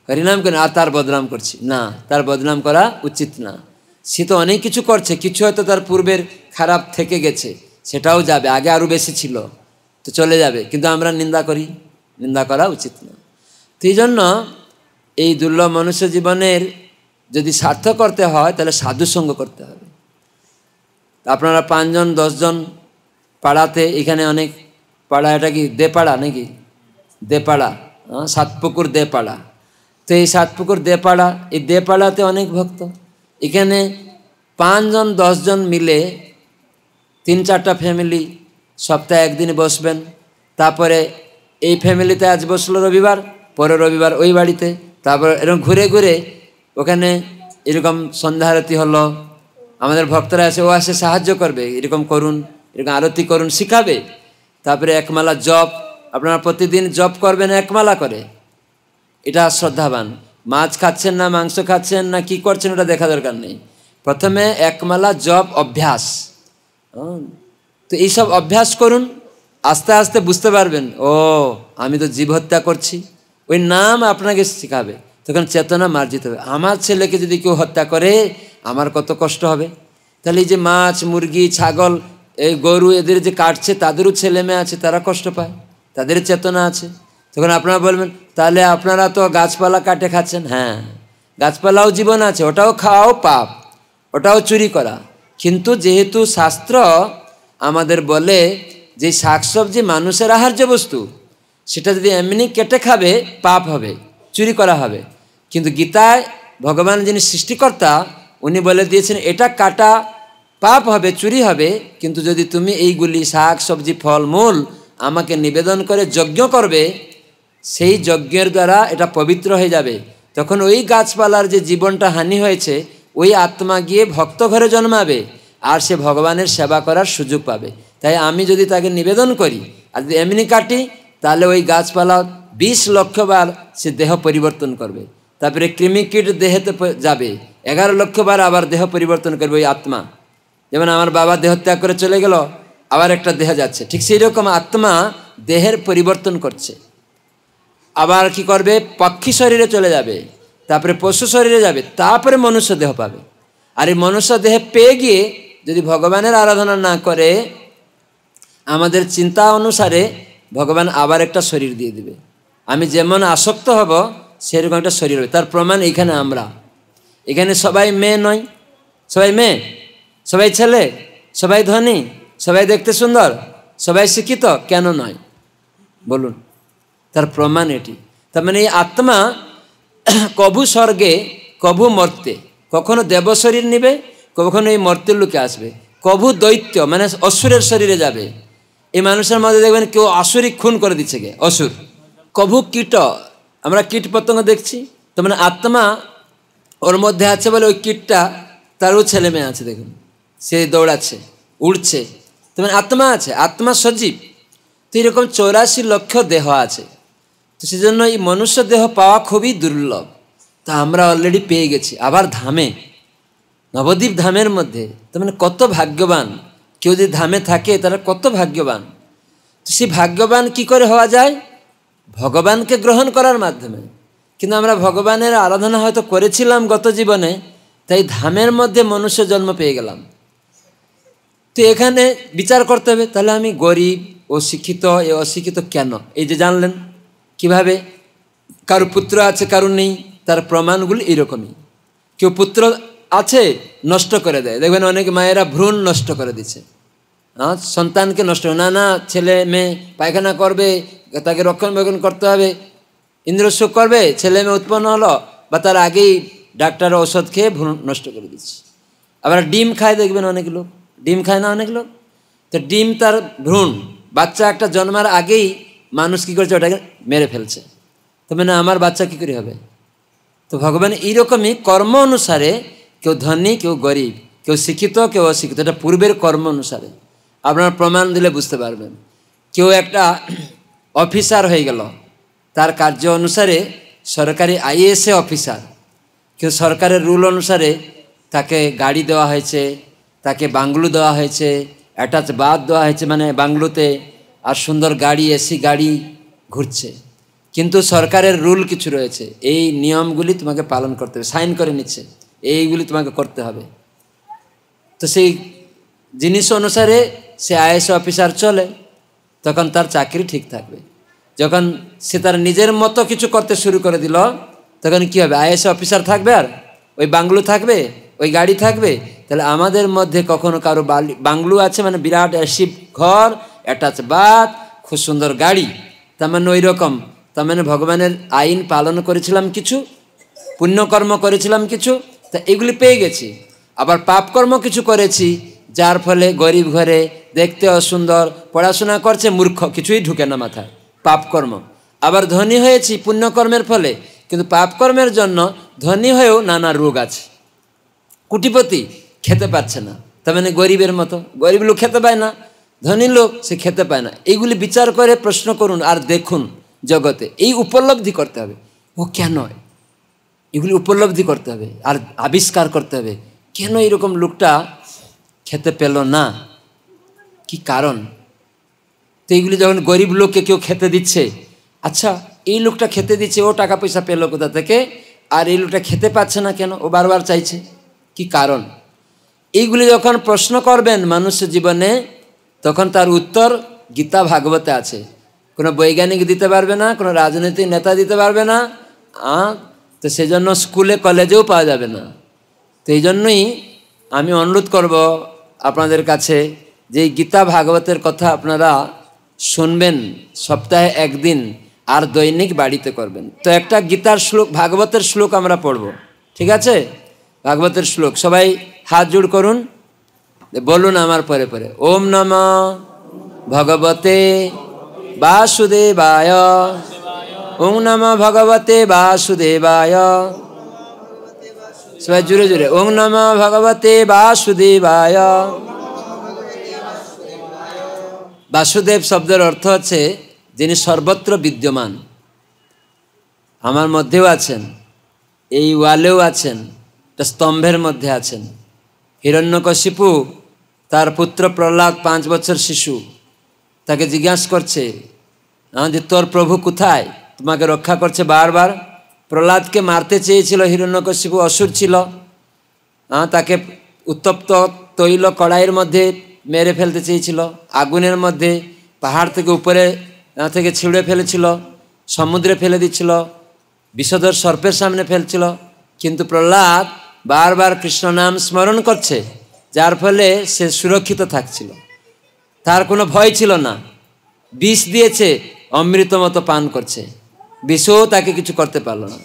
হরিনাম কেন আর তার বদনাম করছি না তার বদনাম করা উচিত না সে তো অনেক কিছু করছে কিছু হয়তো তার পূর্বের খারাপ থেকে গেছে সেটাও যাবে আগে আরও বেশি ছিল তো চলে যাবে কিন্তু আমরা নিন্দা করি নিন্দা করা উচিত না তো এই জন্য এই দুর্লভ মনুষ্য জীবনের যদি স্বার্থ করতে হয় তাহলে সাধুসঙ্গ করতে হবে আপনারা পাঁচজন দশজন পাড়াতে এখানে অনেক পাড়া এটা কি দেপাড়া নাকি দেপাড়া সাতপুকুর দেপাড়া তো এই সাতপুকুর দেপাড়া এই দেপাড়াতে অনেক ভক্ত এখানে পাঁচজন দশজন মিলে তিন চারটা ফ্যামিলি সপ্তাহে একদিন বসবেন তারপরে এই ফ্যামিলিতে আজ বসলো রবিবার পরে রবিবার ওই বাড়িতে তারপর এরকম ঘুরে ঘুরে ওখানে এরকম সন্ধ্যারতি হলো আমাদের ভক্তরা আছে ও আসে সাহায্য করবে এরকম করুন এরকম আরতি করুন শিখাবে তারপরে একমালা জপ আপনারা প্রতিদিন জপ করবেন একমালা করে এটা শ্রদ্ধাবান মাছ খাচ্ছেন না মাংস খাচ্ছেন না কি করছেন ওটা দেখা দরকার নেই প্রথমে একমালা জব অভ্যাস তো এইসব অভ্যাস করুন আস্তে আস্তে বুঝতে পারবেন ও আমি তো জীব হত্যা করছি ওই নাম আপনাকে শেখাবে তখন চেতনা মার্জিত হবে আমার ছেলেকে যদি কেউ হত্যা করে আমার কত কষ্ট হবে তাহলে এই যে মাছ মুরগি ছাগল এই গরু এদের যে কাটছে তাদেরও ছেলে মেয়ে আছে তারা কষ্ট পায় তাদের চেতনা আছে তখন আপনারা বলবেন তাহলে আপনারা তো গাছপালা কাটে খাচ্ছেন হ্যাঁ গাছপালাও জীবন আছে ওটাও খাওয়াও পাপ ওটাও চুরি করা কিন্তু যেহেতু শাস্ত্র আমাদের বলে যে শাকসবজি মানুষের আহার্য বস্তু সেটা যদি এমনি কেটে খাবে পাপ হবে চুরি করা হবে কিন্তু গীতায় ভগবান যিনি সৃষ্টিকর্তা উনি বলে দিয়েছেন এটা কাটা পাপ হবে চুরি হবে কিন্তু যদি তুমি এইগুলি শাক সবজি ফল মূল আমাকে নিবেদন করে যজ্ঞ করবে সেই যজ্ঞের দ্বারা এটা পবিত্র হয়ে যাবে তখন ওই গাছপালার যে জীবনটা হানি হয়েছে ওই আত্মা গিয়ে ভক্ত ঘরে জন্মাবে আর সে ভগবানের সেবা করার সুযোগ পাবে তাই আমি যদি তাকে নিবেদন করি আর যদি এমনি কাটি তাহলে ওই গাছপালা বিশ লক্ষবার সে দেহ পরিবর্তন করবে তারপরে ক্রিমিকিট দেহেতে যাবে এগারো লক্ষবার আবার দেহ পরিবর্তন করবে ওই আত্মা যেমন আমার বাবা দেহত্যাগ করে চলে গেল আবার একটা দেহ যাচ্ছে ঠিক সেই রকম আত্মা দেহের পরিবর্তন করছে আবার কি করবে পক্ষী শরীরে চলে যাবে তারপরে পশু শরীরে যাবে তারপরে মনুষ্য দেহ পাবে আর এই মনুষ্য দেহে পেয়ে গিয়ে যদি ভগবানের আরাধনা না করে আমাদের চিন্তা অনুসারে ভগবান আবার একটা শরীর দিয়ে দেবে আমি যেমন আসক্ত হব সেরকম একটা শরীর হবে তার প্রমাণ এখানে আমরা এখানে সবাই মেয়ে নয় সবাই মেয়ে সবাই ছেলে সবাই ধনী সবাই দেখতে সুন্দর সবাই শিক্ষিত কেন নয় বলুন তার প্রমাণ এটি তার মানে এই আত্মা কবু স্বর্গে কবু মর্তে কখনো দেব শরীর নেবে কখনো এই মর্তের লোকে আসবে কবু দৈত্য মানে অসুরের শরীরে যাবে এই মানুষের মধ্যে দেখবেন কেউ অসুরই খুন করে দিচ্ছে গে অসুর কবু কীট আমরা কীট পতঙ্গ দেখছি তো মানে আত্মা ওর মধ্যে আছে বলে ওই কীটটা তারও ছেলে মেয়ে আছে দেখুন সে দৌড়াচ্ছে উড়ছে তো মানে আত্মা আছে আত্মা সজীব তো এরকম চৌরাশি লক্ষ দেহ আছে তো সেজন্য এই মনুষ্য দেহ পাওয়া খুবই দুর্লভ তা আমরা অলরেডি পেয়ে গেছি আবার ধামে নবদ্বীপ ধামের মধ্যে তার মানে কত ভাগ্যবান কেউ যদি ধামে থাকে তারা কত ভাগ্যবান তো সেই ভাগ্যবান কি করে হওয়া যায় ভগবানকে গ্রহণ করার মাধ্যমে কিন্তু আমরা ভগবানের আরাধনা হয়তো করেছিলাম গত জীবনে তাই ধামের মধ্যে মনুষ্য জন্ম পেয়ে গেলাম তো এখানে বিচার করতে হবে তাহলে আমি গরিব অশিক্ষিত এ অশিক্ষিত কেন এই যে জানলেন কিভাবে কারো পুত্র আছে কারো নেই তার প্রমাণগুলো এরকমই কেউ পুত্র আছে নষ্ট করে দেয় দেখবেন অনেক মায়েরা ভ্রণ নষ্ট করে দিচ্ছে হ্যাঁ সন্তানকে নষ্ট না না ছেলে মেয়ে পায়খানা করবে তাকে রক্ষণাবেক্ষণ করতে হবে ইন্দ্রসুখ করবে ছেলে মেয়ে উৎপন্ন হলো বা তার আগেই ডাক্তার ওষুধ খেয়ে ভ্রূণ নষ্ট করে দিচ্ছে আবার ডিম খায় দেখবেন অনেক লোক ডিম খায় না অনেক লোক তো ডিম তার ভ্রণ বাচ্চা একটা জন্মার আগেই মানুষ কি করছে ওটাকে মেরে ফেলছে তো মানে আমার বাচ্চা কি করে হবে তো ভগবান এইরকমই কর্ম অনুসারে কেউ ধনী কেউ গরিব কেউ শিক্ষিত কেউ অশিক্ষিত এটা পূর্বের কর্ম অনুসারে আপনার প্রমাণ দিলে বুঝতে পারবেন কেউ একটা অফিসার হয়ে গেল তার কার্য অনুসারে সরকারি আইএসএ অফিসার কেউ সরকারের রুল অনুসারে তাকে গাড়ি দেওয়া হয়েছে তাকে বাংলু দেওয়া হয়েছে অ্যাটাচ বাদ দেওয়া হয়েছে মানে বাংলোতে আর সুন্দর গাড়ি এসি গাড়ি ঘুরছে কিন্তু সরকারের রুল কিছু রয়েছে এই নিয়মগুলি তোমাকে পালন করতে হবে সাইন করে নিচ্ছে এইগুলি তোমাকে করতে হবে তো সেই জিনিস অনুসারে সে আইএস অফিসার চলে তখন তার চাকরি ঠিক থাকবে যখন সে তার নিজের মতো কিছু করতে শুরু করে দিল তখন কি হবে আইএস অফিসার থাকবে আর ওই বাংলু থাকবে ওই গাড়ি থাকবে তাহলে আমাদের মধ্যে কখনো কারো বাংলো আছে মানে বিরাট অ্যাসিভ ঘর অ্যাটাচ বাদ খুব সুন্দর গাড়ি তার মানে ওই রকম তার মানে ভগবানের আইন পালন করেছিলাম কিছু পুণ্যকর্ম করেছিলাম কিছু তা এগুলি পেয়ে গেছি আবার পাপকর্ম কিছু করেছি যার ফলে গরিব ঘরে দেখতে অসুন্দর পড়াশোনা করছে মূর্খ কিছুই ঢুকে না মাথায় পাপকর্ম আবার ধনী হয়েছি পুণ্যকর্মের ফলে কিন্তু পাপকর্মের জন্য ধনী হয়েও নানা রোগ আছে কুটিপতি খেতে পারছে না তার মানে গরিবের মতো গরিব লোক খেতে পায় না ধনী লোক সে খেতে পায় না এইগুলি বিচার করে প্রশ্ন করুন আর দেখুন জগতে এই উপলব্ধি করতে হবে ও কেন এগুলি উপলব্ধি করতে হবে আর আবিষ্কার করতে হবে কেন এরকম লোকটা খেতে পেল না কি কারণ তো এইগুলি যখন গরিব লোককে কেউ খেতে দিচ্ছে আচ্ছা এই লোকটা খেতে দিচ্ছে ও টাকা পয়সা পেল কোথা থেকে আর এই লোকটা খেতে পাচ্ছে না কেন ও বারবার চাইছে কি কারণ এইগুলি যখন প্রশ্ন করবেন মানুষের জীবনে তখন তার উত্তর গীতা ভাগবতে আছে কোনো বৈজ্ঞানিক দিতে পারবে না কোনো রাজনৈতিক নেতা দিতে পারবে না আ তো সেজন্য স্কুলে কলেজেও পাওয়া যাবে না তো এই জন্যই আমি অনুরোধ করব আপনাদের কাছে যে গীতা ভাগবতের কথা আপনারা শুনবেন সপ্তাহে একদিন আর দৈনিক বাড়িতে করবেন তো একটা গীতার শ্লোক ভাগবতের শ্লোক আমরা পড়ব ঠিক আছে ভাগবতের শ্লোক সবাই হাত জোড় করুন বলুন আমার পরে পরে ওম নম ভগবতে বাসুদেবায় ওম নম ভগবতে বাসুদেবায় সবাই জুড়ে জুড়ে ওম নম ভগবতে বাসুদেবায় বাসুদেব শব্দের অর্থ আছে যিনি সর্বত্র বিদ্যমান আমার মধ্যেও আছেন এই ওয়ালেও আছেন স্তম্ভের মধ্যে আছেন হিরণ্যকশিপু তার পুত্র প্রহ্লাদ পাঁচ বছর শিশু তাকে জিজ্ঞাসা করছে যে তোর প্রভু কোথায় তোমাকে রক্ষা করছে বারবার প্রহ্লাদকে মারতে চেয়েছিল হিরণ্যকশিপু অসুর ছিল তাকে উত্তপ্ত তৈল কড়াইয়ের মধ্যে মেরে ফেলতে চেয়েছিল আগুনের মধ্যে পাহাড় থেকে উপরে থেকে ছিঁড়ে ফেলেছিল সমুদ্রে ফেলে দিচ্ছিল বিষধর সর্পের সামনে ফেলছিল কিন্তু প্রহ্লাদ বারবার কৃষ্ণ নাম স্মরণ করছে যার ফলে সে সুরক্ষিত থাকছিল তার কোনো ভয় ছিল না বিষ দিয়েছে অমৃত মতো পান করছে বিষও তাকে কিছু করতে পারলো না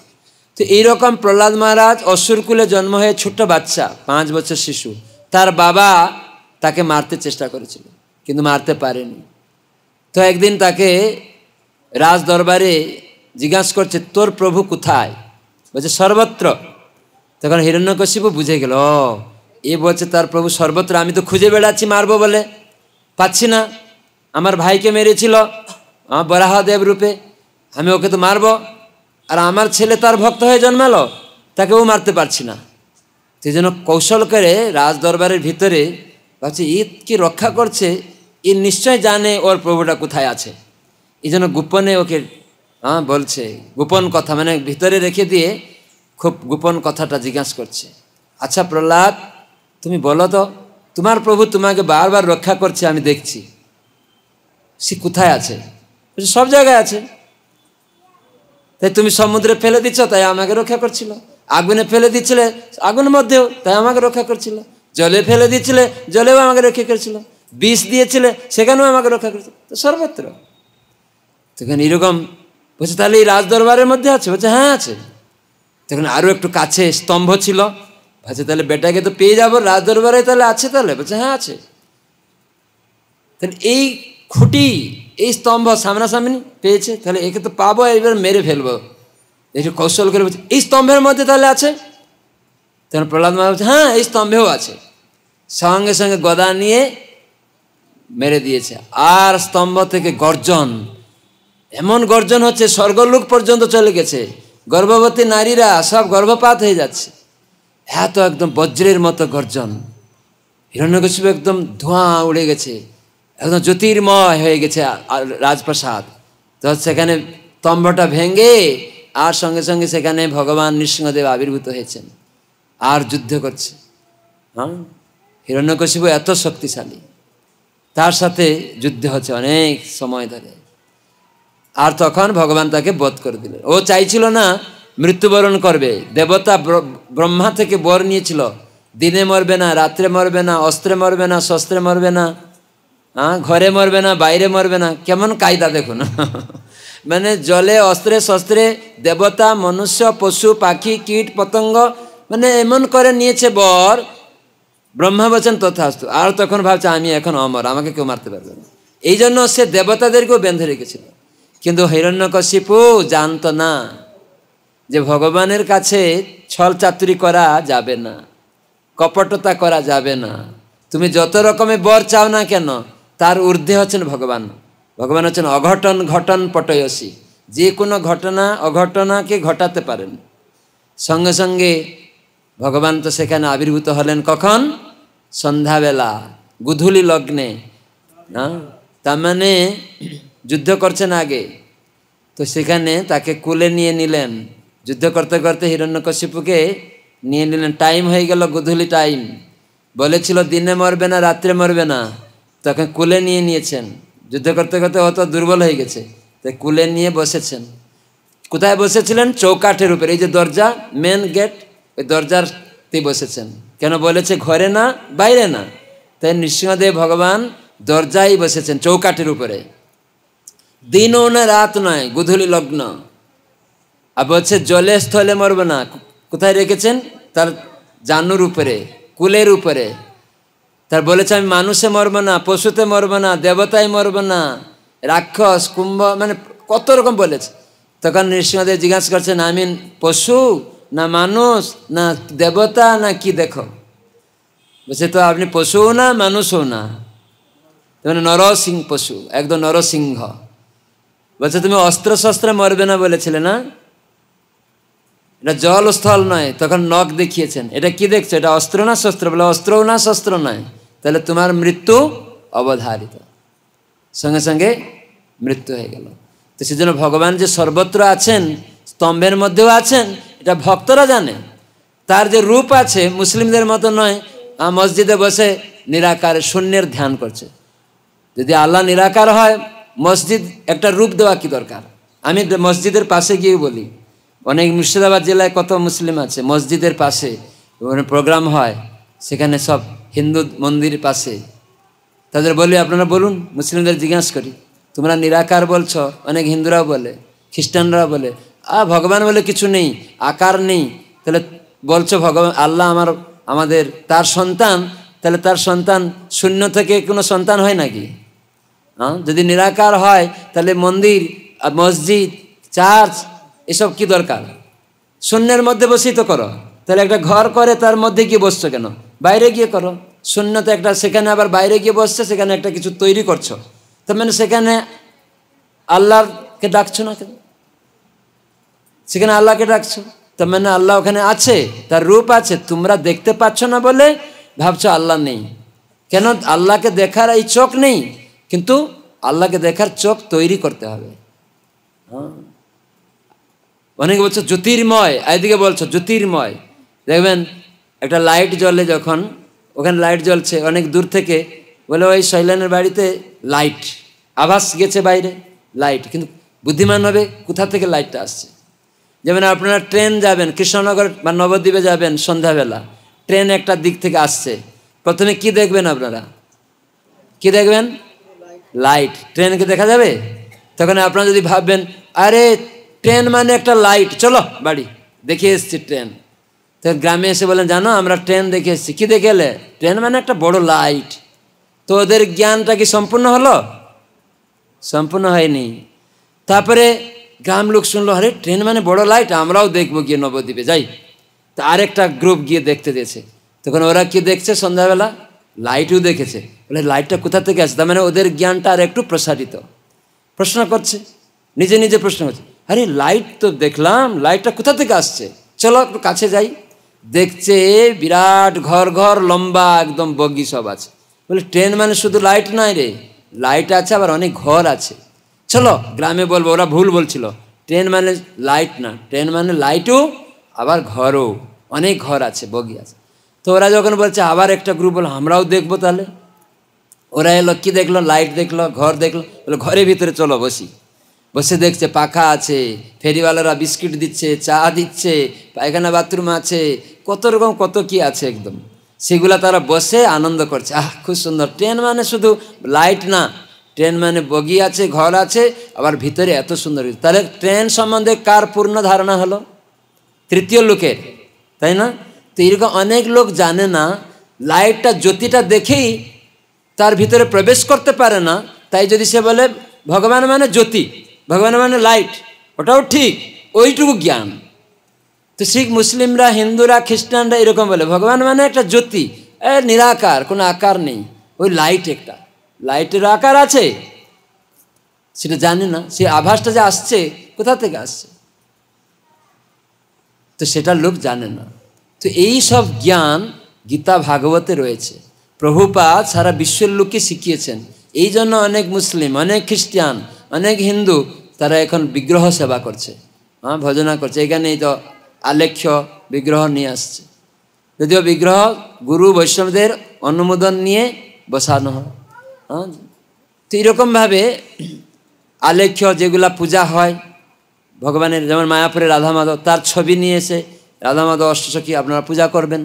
তো এইরকম প্রহ্লাদ মহারাজ অসুরকুলে জন্ম হয়ে ছোট্ট বাচ্চা পাঁচ বছর শিশু তার বাবা তাকে মারতে চেষ্টা করেছিল কিন্তু মারতে পারেনি তো একদিন তাকে রাজ দরবারে জিজ্ঞাসা করছে তোর প্রভু কোথায় বলছে সর্বত্র তখন হিরণ্যকশিপু বুঝে গেল এ বলছে তার প্রভু সর্বত্র আমি তো খুঁজে বেড়াচ্ছি মারবো বলে পাচ্ছি না আমার ভাইকে মেরেছিল আমার দেব রূপে আমি ওকে তো মারব আর আমার ছেলে তার ভক্ত হয়ে জন্মালো তাকে ও মারতে পারছি না সেই জন্য কৌশল করে রাজ দরবারের ভিতরে ভাবছে ঈদ কি রক্ষা করছে ই নিশ্চয় জানে ওর প্রভুটা কোথায় আছে এই জন্য গোপনে ওকে হ্যাঁ বলছে গোপন কথা মানে ভিতরে রেখে দিয়ে খুব গোপন কথাটা জিজ্ঞাসা করছে আচ্ছা প্রহ্লাদ তুমি বলো তো তোমার প্রভু তোমাকে বারবার রক্ষা করছে আমি দেখছি সে কোথায় আছে সব জায়গায় আছে তাই তুমি সমুদ্রে ফেলে দিচ্ছ তাই আমাকে রক্ষা করছিল আগুনে ফেলে দিচ্ছিলে আগুনের মধ্যেও তাই আমাকে রক্ষা করছিল জলে ফেলে দিচ্ছিলে জলেও আমাকে রক্ষা করছিল বিষ দিয়েছিলে সেখানেও আমাকে রক্ষা করছিল তো সর্বত্র তখন এরকম বলছে তাহলে এই রাজদরবারের মধ্যে আছে বলছে হ্যাঁ আছে তখন আরও একটু কাছে স্তম্ভ ছিল আচ্ছা তাহলে বেটাকে তো পেয়ে যাবো রাজ দরবারে তাহলে আছে তাহলে বলছে হ্যাঁ আছে তাহলে এই খুঁটি এই স্তম্ভ সামনাসামনি পেয়েছে তাহলে একে তো পাবো এবার মেরে ফেলবো একটু কৌশল করে বলছে এই স্তম্ভের মধ্যে তাহলে আছে তখন প্রহ্লাদ মহারাজ বলছে হ্যাঁ এই স্তম্ভেও আছে সঙ্গে সঙ্গে গদা নিয়ে মেরে দিয়েছে আর স্তম্ভ থেকে গর্জন এমন গর্জন হচ্ছে স্বর্গলোক পর্যন্ত চলে গেছে গর্ভবতী নারীরা সব গর্ভপাত হয়ে যাচ্ছে এত একদম বজ্রের মতো গর্জন হিরণ্যকশিপ একদম ধোঁয়া উড়ে গেছে একদম জ্যোতির্ময় হয়ে গেছে রাজপ্রাসাদ তো সেখানে তম্বটা ভেঙে আর সঙ্গে সঙ্গে সেখানে ভগবান নৃসিংহদেব আবির্ভূত হয়েছেন আর যুদ্ধ করছে হ্যাঁ হিরণ্যকশিপু এত শক্তিশালী তার সাথে যুদ্ধ হচ্ছে অনেক সময় ধরে আর তখন ভগবান তাকে বধ করে দিলেন ও চাইছিল না মৃত্যুবরণ করবে দেবতা ব্রহ্মা থেকে বর নিয়েছিল দিনে মরবে না রাত্রে মরবে না অস্ত্রে মরবে না শস্ত্রে মরবে না হ্যাঁ ঘরে মরবে না বাইরে মরবে না কেমন কায়দা দেখুন মানে জলে অস্ত্রে শস্ত্রে দেবতা মনুষ্য পশু পাখি কীট পতঙ্গ মানে এমন করে নিয়েছে বর ব্রহ্মা বলছেন তথাস্তু আর তখন ভাবছে আমি এখন অমর আমাকে কেউ মারতে পারবে না এই জন্য সে দেবতাদেরকেও বেঁধে রেখেছিল কিন্তু হিরণ্যকশিপু জানত না যে ভগবানের কাছে ছল চাতুরি করা যাবে না কপটতা করা যাবে না তুমি যত রকমের বর চাও না কেন তার ঊর্ধ্বে হচ্ছেন ভগবান ভগবান হচ্ছেন অঘটন ঘটন পটয়সী যে কোনো ঘটনা অঘটনাকে ঘটাতে পারেন সঙ্গে সঙ্গে ভগবান তো সেখানে আবির্ভূত হলেন কখন সন্ধ্যাবেলা গুধুলি লগ্নে না তার মানে যুদ্ধ করছেন আগে তো সেখানে তাকে কুলে নিয়ে নিলেন যুদ্ধ করতে করতে হিরণ্যকশিপুকে নিয়ে নিলেন টাইম হয়ে গেল গুধুলি টাইম বলেছিল দিনে মরবে না রাত্রে মরবে না তাকে কুলে নিয়ে নিয়েছেন যুদ্ধ করতে করতে অত দুর্বল হয়ে গেছে তাই কুলে নিয়ে বসেছেন কোথায় বসেছিলেন চৌকাঠের উপরে এই যে দরজা মেন গেট ওই দরজারতেই বসেছেন কেন বলেছে ঘরে না বাইরে না তাই নৃসিংহদেব ভগবান দরজাই বসেছেন চৌকাঠের উপরে দিনও না রাত নয় গুধুলি লগ্ন আর হচ্ছে জলে স্থলে মরবে না কোথায় রেখেছেন তার জানুর উপরে কুলের উপরে তার বলেছে আমি মানুষে মরব না পশুতে মরব না দেবতায় মরব না রাক্ষস কুম্ভ মানে কত রকম বলেছে তখন নৃসিংহদেব জিজ্ঞাসা করছেন আমি পশু না মানুষ না দেবতা না কি দেখো বলছে তো আপনি পশুও না মানুষও না মানে নরসিং পশু একদম নরসিংহ বলছে তুমি অস্ত্র শস্ত্রে মরবে না বলেছিলে না এটা জল স্থল নয় তখন নখ দেখিয়েছেন এটা কি দেখছো এটা অস্ত্র না শস্ত্র বলে অস্ত্রও না শস্ত্র নয় তাহলে তোমার মৃত্যু অবধারিত সঙ্গে সঙ্গে মৃত্যু হয়ে গেল তো সেজন্য ভগবান যে সর্বত্র আছেন স্তম্ভের মধ্যেও আছেন এটা ভক্তরা জানে তার যে রূপ আছে মুসলিমদের মতো নয় মসজিদে বসে নিরাকার শূন্যের ধ্যান করছে যদি আল্লাহ নিরাকার হয় মসজিদ একটা রূপ দেওয়া কি দরকার আমি মসজিদের পাশে গিয়ে বলি অনেক মুর্শিদাবাদ জেলায় কত মুসলিম আছে মসজিদের পাশে প্রোগ্রাম হয় সেখানে সব হিন্দু মন্দির পাশে তাদের বলি আপনারা বলুন মুসলিমদের জিজ্ঞাসা করি তোমরা নিরাকার বলছ অনেক হিন্দুরাও বলে খ্রিস্টানরাও বলে আ ভগবান বলে কিছু নেই আকার নেই তাহলে বলছো ভগবান আল্লাহ আমার আমাদের তার সন্তান তাহলে তার সন্তান শূন্য থেকে কোনো সন্তান হয় নাকি হ্যাঁ যদি নিরাকার হয় তাহলে মন্দির মসজিদ চার্চ এসব কি দরকার শূন্যের মধ্যে বসেই তো করো তাহলে একটা ঘর করে তার মধ্যে গিয়ে বসছো কেন বাইরে গিয়ে করো শূন্য তো একটা সেখানে আবার বাইরে গিয়ে বসছে সেখানে একটা কিছু তৈরি করছো তার মানে সেখানে আল্লাহকে ডাকছো না কেন সেখানে আল্লাহকে ডাকছো তার মানে আল্লাহ ওখানে আছে তার রূপ আছে তোমরা দেখতে পাচ্ছ না বলে ভাবছো আল্লাহ নেই কেন আল্লাহকে দেখার এই চোখ নেই কিন্তু আল্লাহকে দেখার চোখ তৈরি করতে হবে হ্যাঁ অনেকে বলছো জ্যোতির্ময় এদিকে বলছো জ্যোতির্ময় দেখবেন একটা লাইট জ্বলে যখন ওখানে লাইট জ্বলছে অনেক দূর থেকে বলে ওই শৈলানের বাড়িতে লাইট আভাস গেছে বাইরে লাইট কিন্তু বুদ্ধিমান হবে কোথা থেকে লাইটটা আসছে যেমন আপনারা ট্রেন যাবেন কৃষ্ণনগর বা নবদ্বীপে যাবেন সন্ধ্যাবেলা ট্রেন একটা দিক থেকে আসছে প্রথমে কি দেখবেন আপনারা কি দেখবেন লাইট ট্রেনকে দেখা যাবে তখন আপনারা যদি ভাববেন আরে ট্রেন মানে একটা লাইট চলো বাড়ি দেখে এসছি ট্রেন তো গ্রামে এসে বলেন জানো আমরা ট্রেন দেখে এসছি কী দেখে এলে ট্রেন মানে একটা বড় লাইট তো ওদের জ্ঞানটা কি সম্পূর্ণ হলো সম্পূর্ণ হয়নি তারপরে গ্রাম লোক শুনলো আরে ট্রেন মানে বড় লাইট আমরাও দেখবো গিয়ে নবদ্বীপে যাই তা আরেকটা গ্রুপ গিয়ে দেখতে দিয়েছে তখন ওরা কি দেখছে সন্ধ্যাবেলা লাইটও দেখেছে বলে লাইটটা কোথা থেকে আসে তার মানে ওদের জ্ঞানটা আর একটু প্রসারিত প্রশ্ন করছে নিজে নিজে প্রশ্ন করছে আরে লাইট তো দেখলাম লাইটটা কোথা থেকে আসছে চলো একটু কাছে যাই দেখছে বিরাট ঘর ঘর লম্বা একদম বগি সব আছে বলে ট্রেন মানে শুধু লাইট নয় রে লাইট আছে আবার অনেক ঘর আছে চলো গ্রামে বলবো ওরা ভুল বলছিল ট্রেন মানে লাইট না ট্রেন মানে লাইটও আবার ঘরও অনেক ঘর আছে বগি আছে তো ওরা যখন বলছে আবার একটা গ্রুপ বলো আমরাও দেখবো তাহলে ওরা এলো কী দেখলো লাইট দেখলো ঘর দেখলো বলে ঘরের ভিতরে চলো বসি বসে দেখছে পাখা আছে ফেরিওয়ালারা বিস্কিট দিচ্ছে চা দিচ্ছে পায়খানা বাথরুম আছে কত রকম কত কি আছে একদম সেগুলা তারা বসে আনন্দ করছে আহ খুব সুন্দর ট্রেন মানে শুধু লাইট না ট্রেন মানে বগি আছে ঘর আছে আবার ভিতরে এত সুন্দর তাহলে ট্রেন সম্বন্ধে কার পূর্ণ ধারণা হলো তৃতীয় লোকের তাই না তো এরকম অনেক লোক জানে না লাইটটা জ্যোতিটা দেখেই তার ভিতরে প্রবেশ করতে পারে না তাই যদি সে বলে ভগবান মানে জ্যোতি ভগবান মানে লাইট ওটাও ঠিক ওইটুকু জ্ঞান তো শিখ মুসলিমরা হিন্দুরা খ্রিস্টানরা এরকম বলে ভগবান মানে একটা জ্যোতি এ নিরাকার কোনো আকার নেই ওই লাইট একটা লাইটের আকার আছে সেটা জানে না সে আভাসটা যে আসছে কোথা থেকে আসছে তো সেটা লোক জানে না তো এই সব জ্ঞান গীতা ভাগবতে রয়েছে প্রভুপাদ সারা বিশ্বের লোককে শিখিয়েছেন এই জন্য অনেক মুসলিম অনেক খ্রিস্টান অনেক হিন্দু তারা এখন বিগ্রহ সেবা করছে হ্যাঁ ভজনা করছে এখানেই তো আলেখ্য বিগ্রহ নিয়ে আসছে যদিও বিগ্রহ গুরু বৈষ্ণবদের অনুমোদন নিয়ে বসানো হয় হ্যাঁ তো এরকমভাবে আলেখ্য যেগুলা পূজা হয় ভগবানের যেমন মায়াপুরে রাধা মাধব তার ছবি নিয়ে এসে রাধা মাধব অষ্টসখী আপনারা পূজা করবেন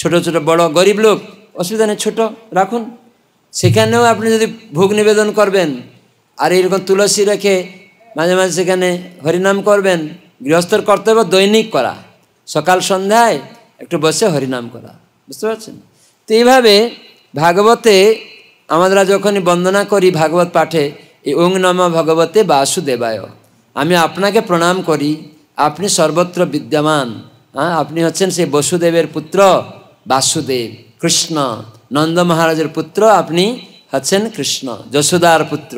ছোট ছোট বড় গরিব লোক অসুবিধা নেই ছোটো রাখুন সেখানেও আপনি যদি ভোগ নিবেদন করবেন আর এরকম তুলসী রেখে মাঝে মাঝে সেখানে হরিনাম করবেন গৃহস্থর কর্তব্য দৈনিক করা সকাল সন্ধ্যায় একটু বসে হরিনাম করা বুঝতে পারছেন তো এইভাবে ভাগবতে আমরা যখনই বন্দনা করি ভাগবত পাঠে এই ওং নম ভগবতে বাসুদেবায় আমি আপনাকে প্রণাম করি আপনি সর্বত্র বিদ্যমান হ্যাঁ আপনি হচ্ছেন সেই বসুদেবের পুত্র বাসুদেব কৃষ্ণ নন্দ মহারাজের পুত্র আপনি হচ্ছেন কৃষ্ণ যশোদার পুত্র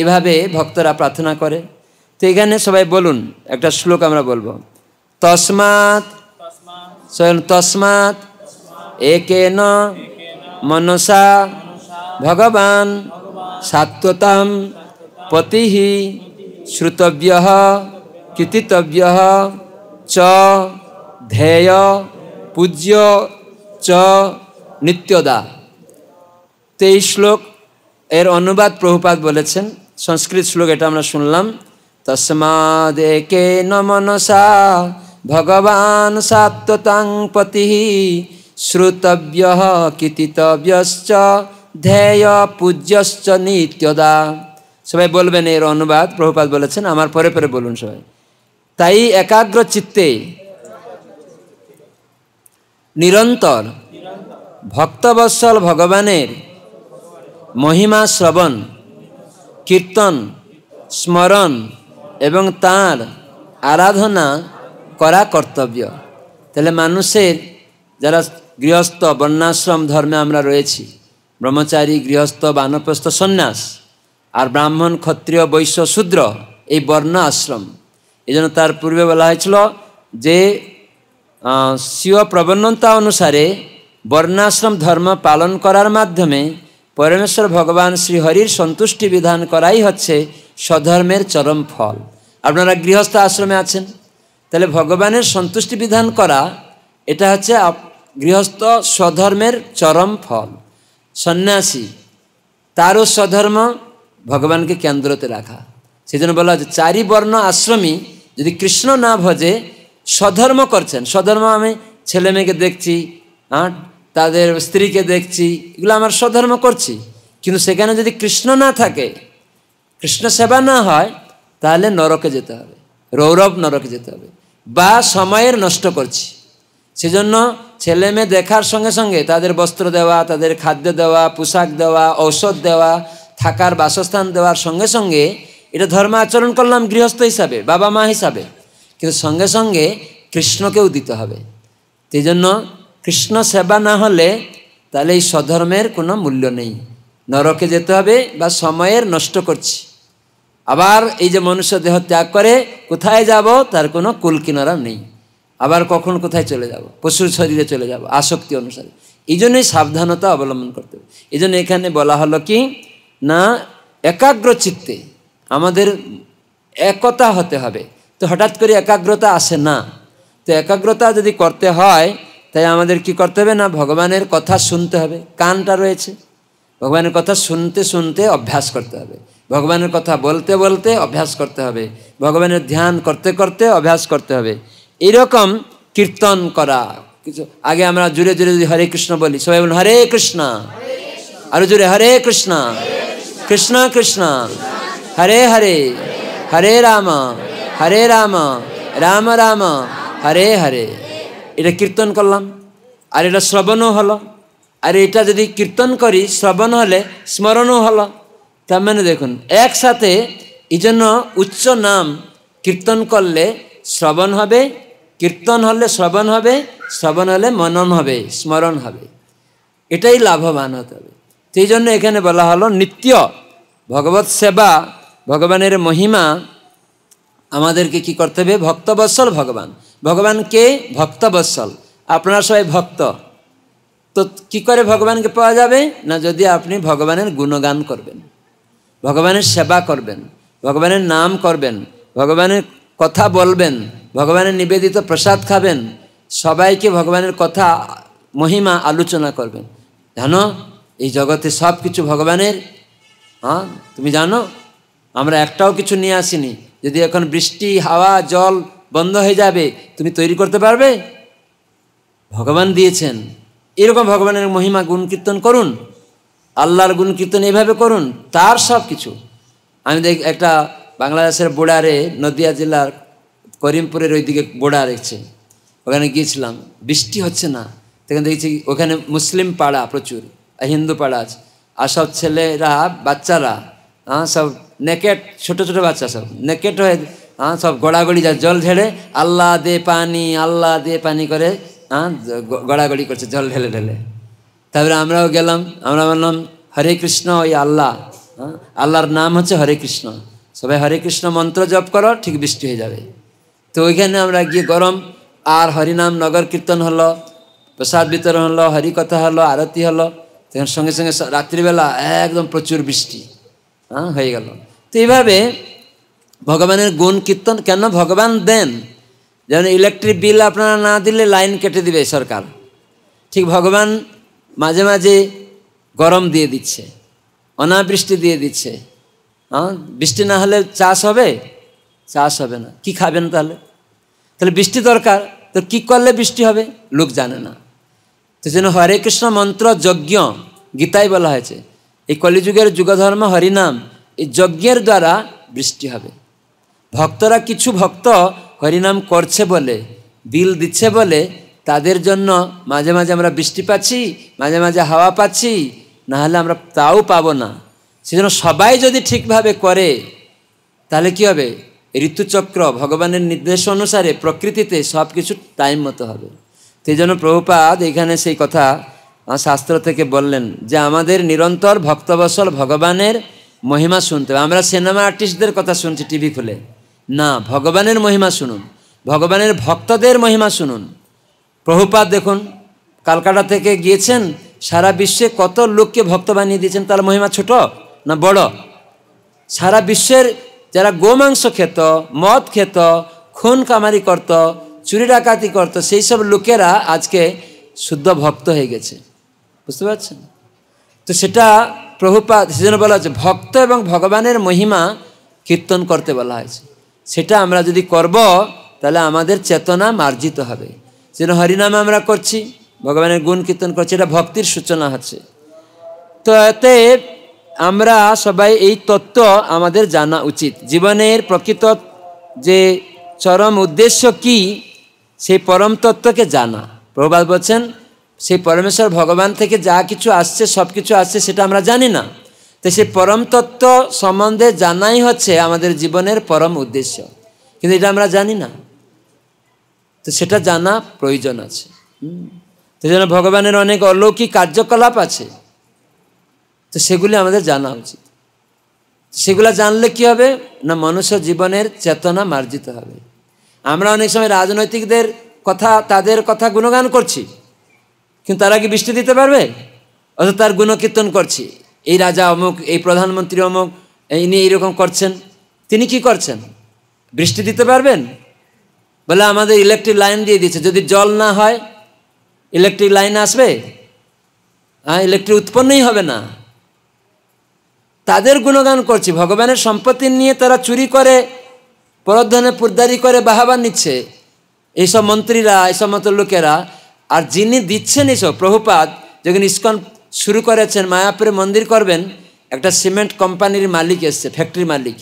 এভাবে ভক্তরা প্রার্থনা করে তো এখানে সবাই বলুন একটা শ্লোক আমরা বলবো তসমাত তসমাত একেন মনসা ভগবান সাত্বতাম পতি শ্রুতব্য কৃতিতব্য চ ধ্যেয় পূজ্য চ নিত্যদা তো এই শ্লোক এর অনুবাদ প্রভুপাত বলেছেন সংস্কৃত শ্লোক এটা আমরা শুনলাম তসমাদ একে নমনসা ভগবান সাত্বতাং পতি শ্রুতব্য কীর্তিতব্যশ্চ ধ্যেয় পূজ্যশ্চ নিত্যদা সবাই বলবেন এর অনুবাদ প্রভুপাত বলেছেন আমার পরে পরে বলুন সবাই তাই একাগ্র চিত্তে নিরন্তর ভক্তবৎসল ভগবানের মহিমা শ্রবণ কীর্তন স্মরণ এবং তাঁর আরাধনা করা কর্তব্য তাহলে মানুষের যারা গৃহস্থ বর্ণাশ্রম ধর্মে আমরা রয়েছি ব্রহ্মচারী গৃহস্থ বানপ্রস্থ সন্ন্যাস আর ব্রাহ্মণ ক্ষত্রিয় বৈশ্য শূদ্র এই বর্ণ আশ্রম এই জন্য তার পূর্বে বলা হয়েছিল যে স্বীয় প্রবণতা অনুসারে বর্ণাশ্রম ধর্ম পালন করার মাধ্যমে পরমেশ্বর ভগবান শ্রীহরির সন্তুষ্টি বিধান করাই হচ্ছে স্বধর্মের চরম ফল আপনারা গৃহস্থ আশ্রমে আছেন তাহলে ভগবানের সন্তুষ্টি বিধান করা এটা হচ্ছে গৃহস্থ স্বধর্মের চরম ফল সন্ন্যাসী তারও স্বধর্ম ভগবানকে কেন্দ্রতে রাখা সেজন্য বলা হচ্ছে চারি বর্ণ আশ্রমী যদি কৃষ্ণ না ভজে স্বধর্ম করছেন স্বধর্ম আমি ছেলে মেয়েকে দেখছি হ্যাঁ তাদের স্ত্রীকে দেখছি এগুলো আমার স্বধর্ম করছি কিন্তু সেখানে যদি কৃষ্ণ না থাকে কৃষ্ণ সেবা না হয় তাহলে নরকে যেতে হবে রৌরব নরকে যেতে হবে বা সময়ের নষ্ট করছি সেজন্য ছেলে মেয়ে দেখার সঙ্গে সঙ্গে তাদের বস্ত্র দেওয়া তাদের খাদ্য দেওয়া পোশাক দেওয়া ঔষধ দেওয়া থাকার বাসস্থান দেওয়ার সঙ্গে সঙ্গে এটা ধর্ম আচরণ করলাম গৃহস্থ হিসাবে বাবা মা হিসাবে কিন্তু সঙ্গে সঙ্গে কৃষ্ণকেও দিতে হবে সেই জন্য কৃষ্ণ সেবা না হলে তাহলে এই স্বধর্মের কোনো মূল্য নেই নরকে যেতে হবে বা সময়ের নষ্ট করছি আবার এই যে মনুষ্য দেহ ত্যাগ করে কোথায় যাব তার কোনো কুল কিনারা নেই আবার কখন কোথায় চলে যাব পশুর শরীরে চলে যাব আসক্তি অনুসারে এই জন্যই সাবধানতা অবলম্বন করতে হবে এই জন্য এখানে বলা হলো কি না একাগ্র চিত্তে আমাদের একতা হতে হবে তো হঠাৎ করে একাগ্রতা আসে না তো একাগ্রতা যদি করতে হয় তাই আমাদের কি করতে হবে না ভগবানের কথা শুনতে হবে কানটা রয়েছে ভগবানের কথা শুনতে শুনতে অভ্যাস করতে হবে ভগবানের কথা বলতে বলতে অভ্যাস করতে হবে ভগবানের ধ্যান করতে করতে অভ্যাস করতে হবে এরকম কীর্তন করা কিছু আগে আমরা জুড়ে জুড়ে যদি হরে কৃষ্ণ বলি সবাই বলুন হরে কৃষ্ণ আরো জুড়ে হরে কৃষ্ণ কৃষ্ণ কৃষ্ণ হরে হরে হরে রাম হরে রাম রাম রাম হরে হরে এটা কীর্তন করলাম আর এটা শ্রবণও হলো আর এটা যদি কীর্তন করি শ্রবণ হলে স্মরণও হলো তার মানে দেখুন একসাথে এই জন্য উচ্চ নাম কীর্তন করলে শ্রবণ হবে কীর্তন হলে শ্রবণ হবে শ্রবণ হলে মনন হবে স্মরণ হবে এটাই লাভবান হতে হবে সেই জন্য এখানে বলা হলো নিত্য ভগবত সেবা ভগবানের মহিমা আমাদেরকে কি করতে হবে ভক্তবৎসল ভগবান ভগবানকে ভক্ত বৎসল আপনারা সবাই ভক্ত তো কি করে ভগবানকে পাওয়া যাবে না যদি আপনি ভগবানের গুণগান করবেন ভগবানের সেবা করবেন ভগবানের নাম করবেন ভগবানের কথা বলবেন ভগবানের নিবেদিত প্রসাদ খাবেন সবাইকে ভগবানের কথা মহিমা আলোচনা করবেন জানো এই জগতে সব কিছু ভগবানের হ্যাঁ তুমি জানো আমরা একটাও কিছু নিয়ে আসিনি যদি এখন বৃষ্টি হাওয়া জল বন্ধ হয়ে যাবে তুমি তৈরি করতে পারবে ভগবান দিয়েছেন এরকম ভগবানের মহিমা গুণ কীর্তন করুন আল্লাহর গুণ কীর্তন এভাবে করুন তার সব কিছু আমি দেখ একটা বাংলাদেশের বোর্ডারে নদিয়া জেলার করিমপুরের ওইদিকে বোর্ডার রেখেছে ওখানে গিয়েছিলাম বৃষ্টি হচ্ছে না তখন দেখছি ওখানে মুসলিম পাড়া প্রচুর হিন্দু পাড়া আছে আর সব ছেলেরা বাচ্চারা হ্যাঁ সব নেকেট ছোট ছোট বাচ্চা সব নেকেট হয়ে হ্যাঁ সব গড়াগড়ি যা জল ঢেলে আল্লাহ দে পানি আল্লাহ দে পানি করে হ্যাঁ গড়াগড়ি করছে জল ঢেলে ঢেলে তারপরে আমরাও গেলাম আমরা বললাম হরে কৃষ্ণ ওই আল্লাহ হ্যাঁ আল্লাহর নাম হচ্ছে হরে কৃষ্ণ সবাই হরে কৃষ্ণ মন্ত্র জপ করো ঠিক বৃষ্টি হয়ে যাবে তো ওইখানে আমরা গিয়ে গরম আর হরিনাম নগর কীর্তন হলো প্রসাদ বিতরণ হলো হরিকথা হলো আরতি হলো সঙ্গে সঙ্গে রাত্রিবেলা একদম প্রচুর বৃষ্টি হ্যাঁ হয়ে গেল তো এইভাবে ভগবানের গুণ কীর্তন কেন ভগবান দেন যেমন ইলেকট্রিক বিল আপনারা না দিলে লাইন কেটে দিবে সরকার ঠিক ভগবান মাঝে মাঝে গরম দিয়ে দিচ্ছে অনাবৃষ্টি দিয়ে দিচ্ছে হ্যাঁ বৃষ্টি না হলে চাষ হবে চাষ হবে না কি খাবেন তাহলে তাহলে বৃষ্টি দরকার তো কি করলে বৃষ্টি হবে লোক জানে না তো যেন হরে কৃষ্ণ মন্ত্র যজ্ঞ গীতায় বলা হয়েছে এই কলিযুগের যুগধর্ম হরিনাম এই যজ্ঞের দ্বারা বৃষ্টি হবে ভক্তরা কিছু ভক্ত হরিনাম করছে বলে বিল দিচ্ছে বলে তাদের জন্য মাঝে মাঝে আমরা বৃষ্টি পাচ্ছি মাঝে মাঝে হাওয়া পাচ্ছি নাহলে আমরা তাও পাবো না সেজন্য সবাই যদি ঠিকভাবে করে তাহলে কি হবে ঋতুচক্র ভগবানের নির্দেশ অনুসারে প্রকৃতিতে সব কিছু টাইম মতো হবে সেই জন্য প্রভুপাদ এখানে সেই কথা শাস্ত্র থেকে বললেন যে আমাদের নিরন্তর ভক্তবসল ভগবানের মহিমা শুনতে হবে আমরা সিনেমা আর্টিস্টদের কথা শুনছি টিভি খুলে না ভগবানের মহিমা শুনুন ভগবানের ভক্তদের মহিমা শুনুন প্রভুপাত দেখুন কালকাটা থেকে গিয়েছেন সারা বিশ্বে কত লোককে ভক্ত বানিয়ে দিয়েছেন তার মহিমা ছোট না বড় সারা বিশ্বের যারা গোমাংস খেত মদ খেত খুন কামারি করত চুরি ডাকাতি করত সেই সব লোকেরা আজকে শুদ্ধ ভক্ত হয়ে গেছে বুঝতে পারছেন তো সেটা প্রভুপাত সেজন্য বলা হয়েছে ভক্ত এবং ভগবানের মহিমা কীর্তন করতে বলা হয়েছে সেটা আমরা যদি করব তাহলে আমাদের চেতনা মার্জিত হবে যেন হরিনামে আমরা করছি ভগবানের গুণ কীর্তন করছি এটা ভক্তির সূচনা হচ্ছে তো এতে আমরা সবাই এই তত্ত্ব আমাদের জানা উচিত জীবনের প্রকৃত যে চরম উদ্দেশ্য কি সেই পরম তত্ত্বকে জানা প্রভাত বলছেন সেই পরমেশ্বর ভগবান থেকে যা কিছু আসছে সব কিছু আসছে সেটা আমরা জানি না তো সেই পরম তত্ত্ব সম্বন্ধে জানাই হচ্ছে আমাদের জীবনের পরম উদ্দেশ্য কিন্তু এটা আমরা জানি না তো সেটা জানা প্রয়োজন আছে তো যেন ভগবানের অনেক অলৌকিক কার্যকলাপ আছে তো সেগুলি আমাদের জানা উচিত সেগুলো জানলে কি হবে না মনুষ্য জীবনের চেতনা মার্জিত হবে আমরা অনেক সময় রাজনৈতিকদের কথা তাদের কথা গুণগান করছি কিন্তু তারা কি বৃষ্টি দিতে পারবে অথবা তার গুণকীর্তন করছি এই রাজা অমুক এই প্রধানমন্ত্রী অমুক ইনি এইরকম করছেন তিনি কি করছেন বৃষ্টি দিতে পারবেন বলে আমাদের ইলেকট্রিক লাইন দিয়ে দিচ্ছে যদি জল না হয় ইলেকট্রিক লাইন আসবে হ্যাঁ ইলেকট্রিক উৎপন্নই হবে না তাদের গুণগান করছি ভগবানের সম্পত্তি নিয়ে তারা চুরি করে পরধনে পুরদারি করে বাহাবা নিচ্ছে এইসব মন্ত্রীরা এইসব মতো লোকেরা আর যিনি দিচ্ছেন এইসব প্রভুপাত যখন ইস্কন শুরু করেছেন মায়াপুরে মন্দির করবেন একটা সিমেন্ট কোম্পানির মালিক এসছে ফ্যাক্টরি মালিক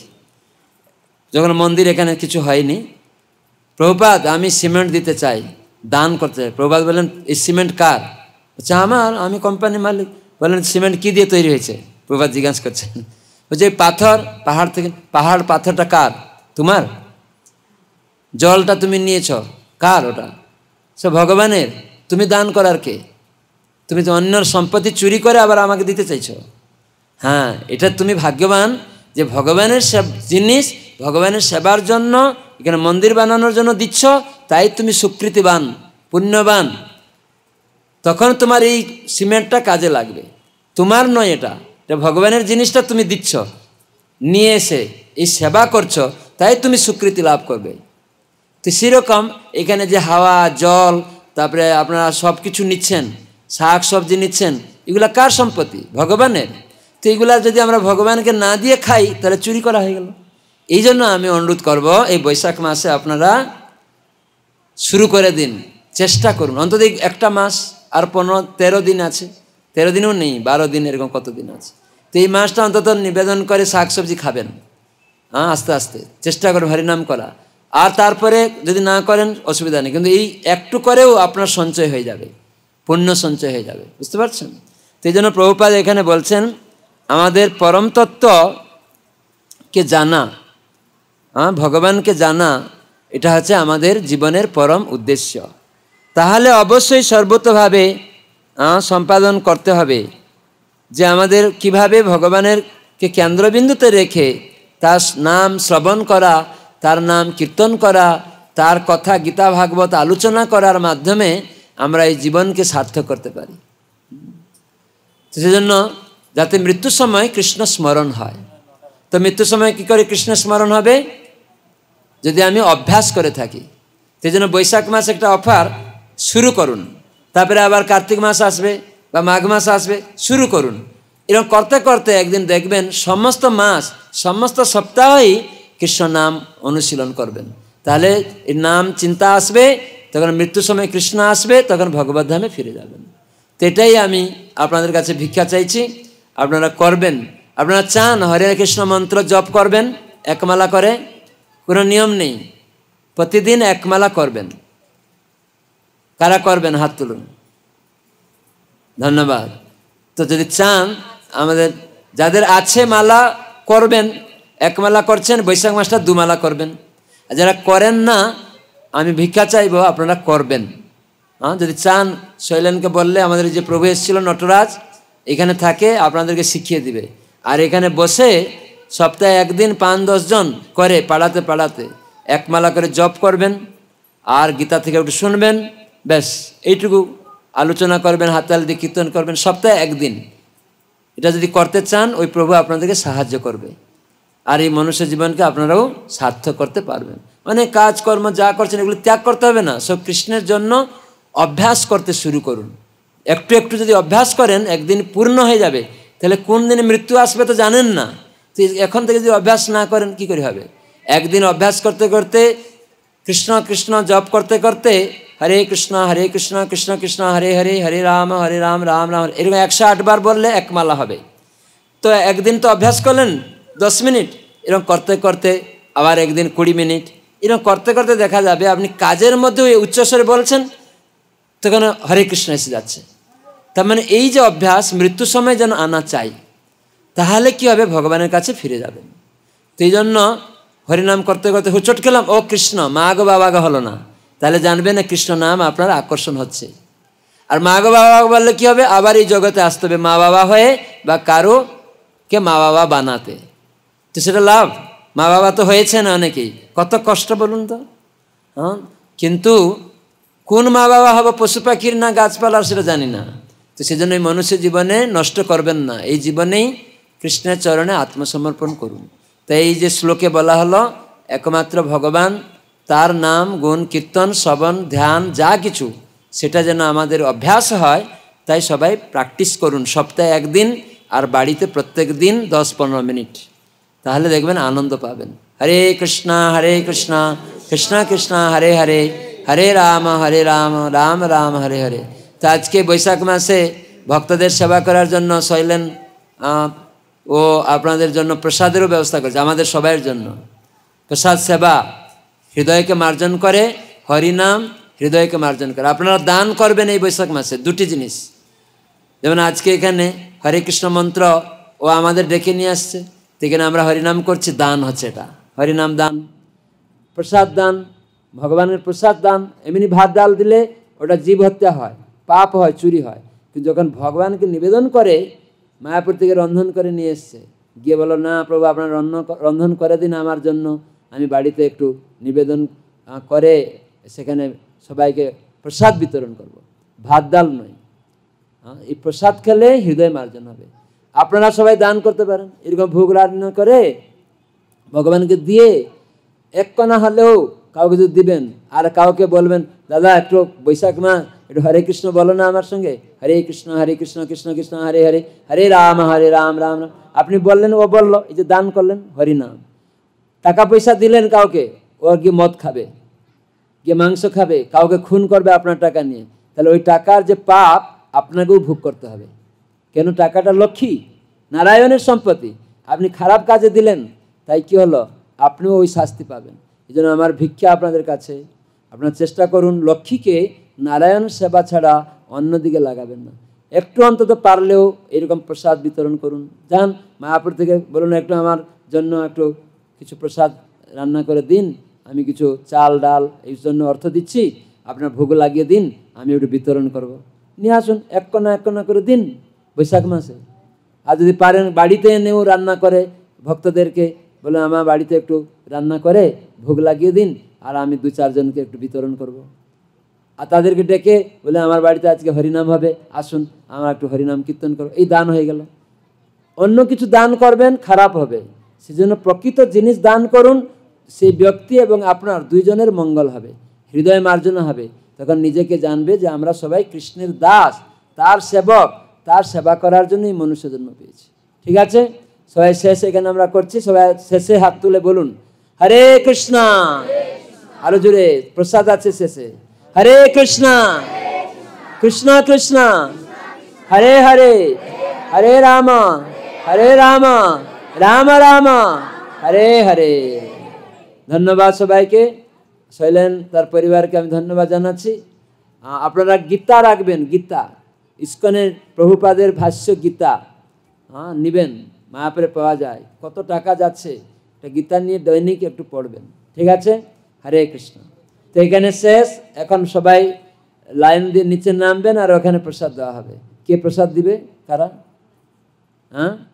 যখন মন্দির এখানে কিছু হয়নি প্রভুপাত আমি সিমেন্ট দিতে চাই দান করতে চাই প্রভুপাত বললেন এই সিমেন্ট কার আচ্ছা আমার আমি কোম্পানির মালিক বলেন সিমেন্ট কি দিয়ে তৈরি হয়েছে প্রভুপাত জিজ্ঞাসা করছেন বলছে পাথর পাহাড় থেকে পাহাড় পাথরটা কার তোমার জলটা তুমি নিয়েছ কার ওটা সে ভগবানের তুমি দান করার কে তুমি তো অন্যর সম্পত্তি চুরি করে আবার আমাকে দিতে চাইছো হ্যাঁ এটা তুমি ভাগ্যবান যে ভগবানের জিনিস ভগবানের সেবার জন্য এখানে মন্দির বানানোর জন্য দিচ্ছ তাই তুমি সুকৃতিবান পুণ্যবান তখন তোমার এই সিমেন্টটা কাজে লাগবে তোমার নয় এটা এটা ভগবানের জিনিসটা তুমি দিচ্ছ নিয়ে এসে এই সেবা করছো তাই তুমি স্বীকৃতি লাভ করবে তো সেরকম এখানে যে হাওয়া জল তারপরে আপনারা সব কিছু নিচ্ছেন শাক সবজি নিচ্ছেন এগুলা কার সম্পত্তি ভগবানের তো এগুলা যদি আমরা ভগবানকে না দিয়ে খাই তাহলে চুরি করা হয়ে গেল এই জন্য আমি অনুরোধ করব এই বৈশাখ মাসে আপনারা শুরু করে দিন চেষ্টা করুন অন্তত একটা মাস আর পনেরো তেরো দিন আছে তেরো দিনও নেই বারো দিন এরকম কত দিন আছে তো এই মাসটা অন্তত নিবেদন করে শাক সবজি খাবেন হ্যাঁ আস্তে আস্তে চেষ্টা করুন হরিনাম করা আর তারপরে যদি না করেন অসুবিধা নেই কিন্তু এই একটু করেও আপনার সঞ্চয় হয়ে যাবে পুণ্য সঞ্চয় হয়ে যাবে বুঝতে পারছেন তো এই জন্য প্রভুপাদ এখানে বলছেন আমাদের পরমতত্ত্বকে জানা হ্যাঁ ভগবানকে জানা এটা হচ্ছে আমাদের জীবনের পরম উদ্দেশ্য তাহলে অবশ্যই সর্বতভাবে সম্পাদন করতে হবে যে আমাদের কিভাবে ভগবানেরকে কেন্দ্রবিন্দুতে রেখে তার নাম শ্রবণ করা তার নাম কীর্তন করা তার কথা গীতা ভাগবত আলোচনা করার মাধ্যমে আমরা এই জীবনকে সার্থক করতে পারি সেজন্য যাতে মৃত্যুর সময় কৃষ্ণ স্মরণ হয় তো মৃত্যুর সময় কি করে কৃষ্ণ স্মরণ হবে যদি আমি অভ্যাস করে থাকি সেই জন্য বৈশাখ মাস একটা অফার শুরু করুন তারপরে আবার কার্তিক মাস আসবে বা মাঘ মাস আসবে শুরু করুন এরকম করতে করতে একদিন দেখবেন সমস্ত মাস সমস্ত সপ্তাহই কৃষ্ণ নাম অনুশীলন করবেন তাহলে এর নাম চিন্তা আসবে তখন মৃত্যুর সময় কৃষ্ণ আসবে তখন ভগবত ধামে ফিরে যাবেন তো এটাই আমি আপনাদের কাছে ভিক্ষা চাইছি আপনারা করবেন আপনারা চান হরে কৃষ্ণ মন্ত্র জপ করবেন একমালা করে কোনো নিয়ম নেই প্রতিদিন একমালা করবেন কারা করবেন হাত তুলুন ধন্যবাদ তো যদি চান আমাদের যাদের আছে মালা করবেন একমালা করছেন বৈশাখ মাসটা দুমালা করবেন আর যারা করেন না আমি ভিক্ষা চাইব আপনারা করবেন হ্যাঁ যদি চান শৈলেনকে বললে আমাদের যে প্রভু এসেছিল নটরাজ এখানে থাকে আপনাদেরকে শিখিয়ে দিবে আর এখানে বসে সপ্তাহে একদিন পাঁচ দশজন করে পাড়াতে পাড়াতে একমালা করে জব করবেন আর গীতা থেকে একটু শুনবেন ব্যাস এইটুকু আলোচনা করবেন হাতাল দিয়ে কীর্তন করবেন সপ্তাহে একদিন এটা যদি করতে চান ওই প্রভু আপনাদেরকে সাহায্য করবে আর এই মনুষ্য জীবনকে আপনারাও সার্থক করতে পারবেন মানে কাজকর্ম যা করছেন এগুলো ত্যাগ করতে হবে না সব কৃষ্ণের জন্য অভ্যাস করতে শুরু করুন একটু একটু যদি অভ্যাস করেন একদিন পূর্ণ হয়ে যাবে তাহলে কোন দিনে মৃত্যু আসবে তো জানেন না তো এখন থেকে যদি অভ্যাস না করেন কি করে হবে একদিন অভ্যাস করতে করতে কৃষ্ণ কৃষ্ণ জপ করতে করতে হরে কৃষ্ণ হরে কৃষ্ণ কৃষ্ণ কৃষ্ণ হরে হরে হরে রাম হরে রাম রাম রাম এরকম একশো আটবার বললে একমালা হবে তো একদিন তো অভ্যাস করলেন দশ মিনিট এরকম করতে করতে আবার একদিন কুড়ি মিনিট এরকম করতে করতে দেখা যাবে আপনি কাজের মধ্যেও উচ্চস্বরে বলছেন তখন হরে কৃষ্ণ এসে যাচ্ছে তার মানে এই যে অভ্যাস মৃত্যু সময় যেন আনা চাই তাহলে কি হবে ভগবানের কাছে ফিরে যাবেন তো এই জন্য হরিনাম করতে করতে হুচট খেলাম ও কৃষ্ণ মা গো বাবা হলো না তাহলে জানবে না কৃষ্ণ নাম আপনার আকর্ষণ হচ্ছে আর মা গো বাবা বললে কী হবে আবার এই জগতে আসতে হবে মা বাবা হয়ে বা কারো কে মা বাবা বানাতে তো সেটা লাভ মা বাবা তো হয়েছেন অনেকেই কত কষ্ট বলুন তো হ্যাঁ কিন্তু কোন মা বাবা হবো পশু পাখির না গাছপালা সেটা জানি না তো সেজন্য এই মনুষ্য জীবনে নষ্ট করবেন না এই জীবনেই কৃষ্ণের চরণে আত্মসমর্পণ করুন তো এই যে শ্লোকে বলা হলো একমাত্র ভগবান তার নাম গুণ কীর্তন শ্রবণ ধ্যান যা কিছু সেটা যেন আমাদের অভ্যাস হয় তাই সবাই প্র্যাকটিস করুন সপ্তাহে একদিন আর বাড়িতে প্রত্যেক দিন দশ পনেরো মিনিট তাহলে দেখবেন আনন্দ পাবেন হরে কৃষ্ণা হরে কৃষ্ণা কৃষ্ণা কৃষ্ণা হরে হরে হরে রাম হরে রাম রাম রাম হরে হরে তো আজকে বৈশাখ মাসে ভক্তদের সেবা করার জন্য শৈলেন ও আপনাদের জন্য প্রসাদেরও ব্যবস্থা করেছে আমাদের সবাইয়ের জন্য প্রসাদ সেবা হৃদয়কে মার্জন করে হরিনাম হৃদয়কে মার্জন করে আপনারা দান করবেন এই বৈশাখ মাসে দুটি জিনিস যেমন আজকে এখানে হরে কৃষ্ণ মন্ত্র ও আমাদের ডেকে নিয়ে আসছে এখানে আমরা হরিনাম করছি দান হচ্ছে এটা হরিনাম দান প্রসাদ দান ভগবানের প্রসাদ দান এমনি ভাত ডাল দিলে ওটা জীব হত্যা হয় পাপ হয় চুরি হয় কিন্তু যখন ভগবানকে নিবেদন করে মায়াপুর থেকে রন্ধন করে নিয়ে এসছে গিয়ে বলো না প্রভু আপনার রন্ধন রন্ধন করে দিন আমার জন্য আমি বাড়িতে একটু নিবেদন করে সেখানে সবাইকে প্রসাদ বিতরণ করব ভাত ডাল নয় এই প্রসাদ খেলে হৃদয় মার্জন হবে আপনারা সবাই দান করতে পারেন এরকম ভোগ রান্না করে ভগবানকে দিয়ে এক কণা হলেও কাউকে যদি দিবেন আর কাউকে বলবেন দাদা একটু বৈশাখ মা একটু হরে কৃষ্ণ বলো না আমার সঙ্গে হরে কৃষ্ণ হরে কৃষ্ণ কৃষ্ণ কৃষ্ণ হরে হরে হরে রাম হরে রাম রাম রাম আপনি বললেন ও বললো এই যে দান করলেন নাম টাকা পয়সা দিলেন কাউকে ও গিয়ে মদ খাবে গিয়ে মাংস খাবে কাউকে খুন করবে আপনার টাকা নিয়ে তাহলে ওই টাকার যে পাপ আপনাকেও ভোগ করতে হবে কেন টাকাটা লক্ষ্মী নারায়ণের সম্পত্তি আপনি খারাপ কাজে দিলেন তাই কি হলো আপনিও ওই শাস্তি পাবেন এই জন্য আমার ভিক্ষা আপনাদের কাছে আপনার চেষ্টা করুন লক্ষ্মীকে নারায়ণ সেবা ছাড়া অন্যদিকে লাগাবেন না একটু অন্তত পারলেও এরকম প্রসাদ বিতরণ করুন যান মায়াপুর থেকে বলুন একটু আমার জন্য একটু কিছু প্রসাদ রান্না করে দিন আমি কিছু চাল ডাল এই জন্য অর্থ দিচ্ছি আপনার ভোগ লাগিয়ে দিন আমি একটু বিতরণ করব নিয়ে আসুন এক কণা এক কণা করে দিন বৈশাখ মাসে আর যদি পারেন বাড়িতে এনেও রান্না করে ভক্তদেরকে বলে আমার বাড়িতে একটু রান্না করে ভোগ লাগিয়ে দিন আর আমি দু চারজনকে একটু বিতরণ করব। আর তাদেরকে ডেকে বলে আমার বাড়িতে আজকে হরিনাম হবে আসুন আমার একটু হরিনাম কীর্তন করো এই দান হয়ে গেল অন্য কিছু দান করবেন খারাপ হবে সেজন্য প্রকৃত জিনিস দান করুন সেই ব্যক্তি এবং আপনার দুইজনের মঙ্গল হবে হৃদয় মার্জনা হবে তখন নিজেকে জানবে যে আমরা সবাই কৃষ্ণের দাস তার সেবক তার সেবা করার জন্যই মনুষ্য জন্ম পেয়েছে ঠিক আছে সবাই শেষ এখানে আমরা করছি সবাই শেষে হাত তুলে বলুন হরে কৃষ্ণা আরো জুড়ে প্রসাদ আছে শেষে হরে কৃষ্ণা কৃষ্ণ কৃষ্ণ হরে হরে হরে রাম হরে রাম রাম রাম হরে হরে ধন্যবাদ সবাইকে শৈলেন তার পরিবারকে আমি ধন্যবাদ জানাচ্ছি আপনারা গীতা রাখবেন গীতা ইস্কনের প্রভুপাদের ভাষ্য গীতা হ্যাঁ নেবেন মায়াপুরে পাওয়া যায় কত টাকা যাচ্ছে এটা গীতা নিয়ে দৈনিক একটু পড়বেন ঠিক আছে হরে কৃষ্ণ তো এখানে শেষ এখন সবাই লাইন দিয়ে নিচে নামবেন আর ওখানে প্রসাদ দেওয়া হবে কে প্রসাদ দিবে কারা হ্যাঁ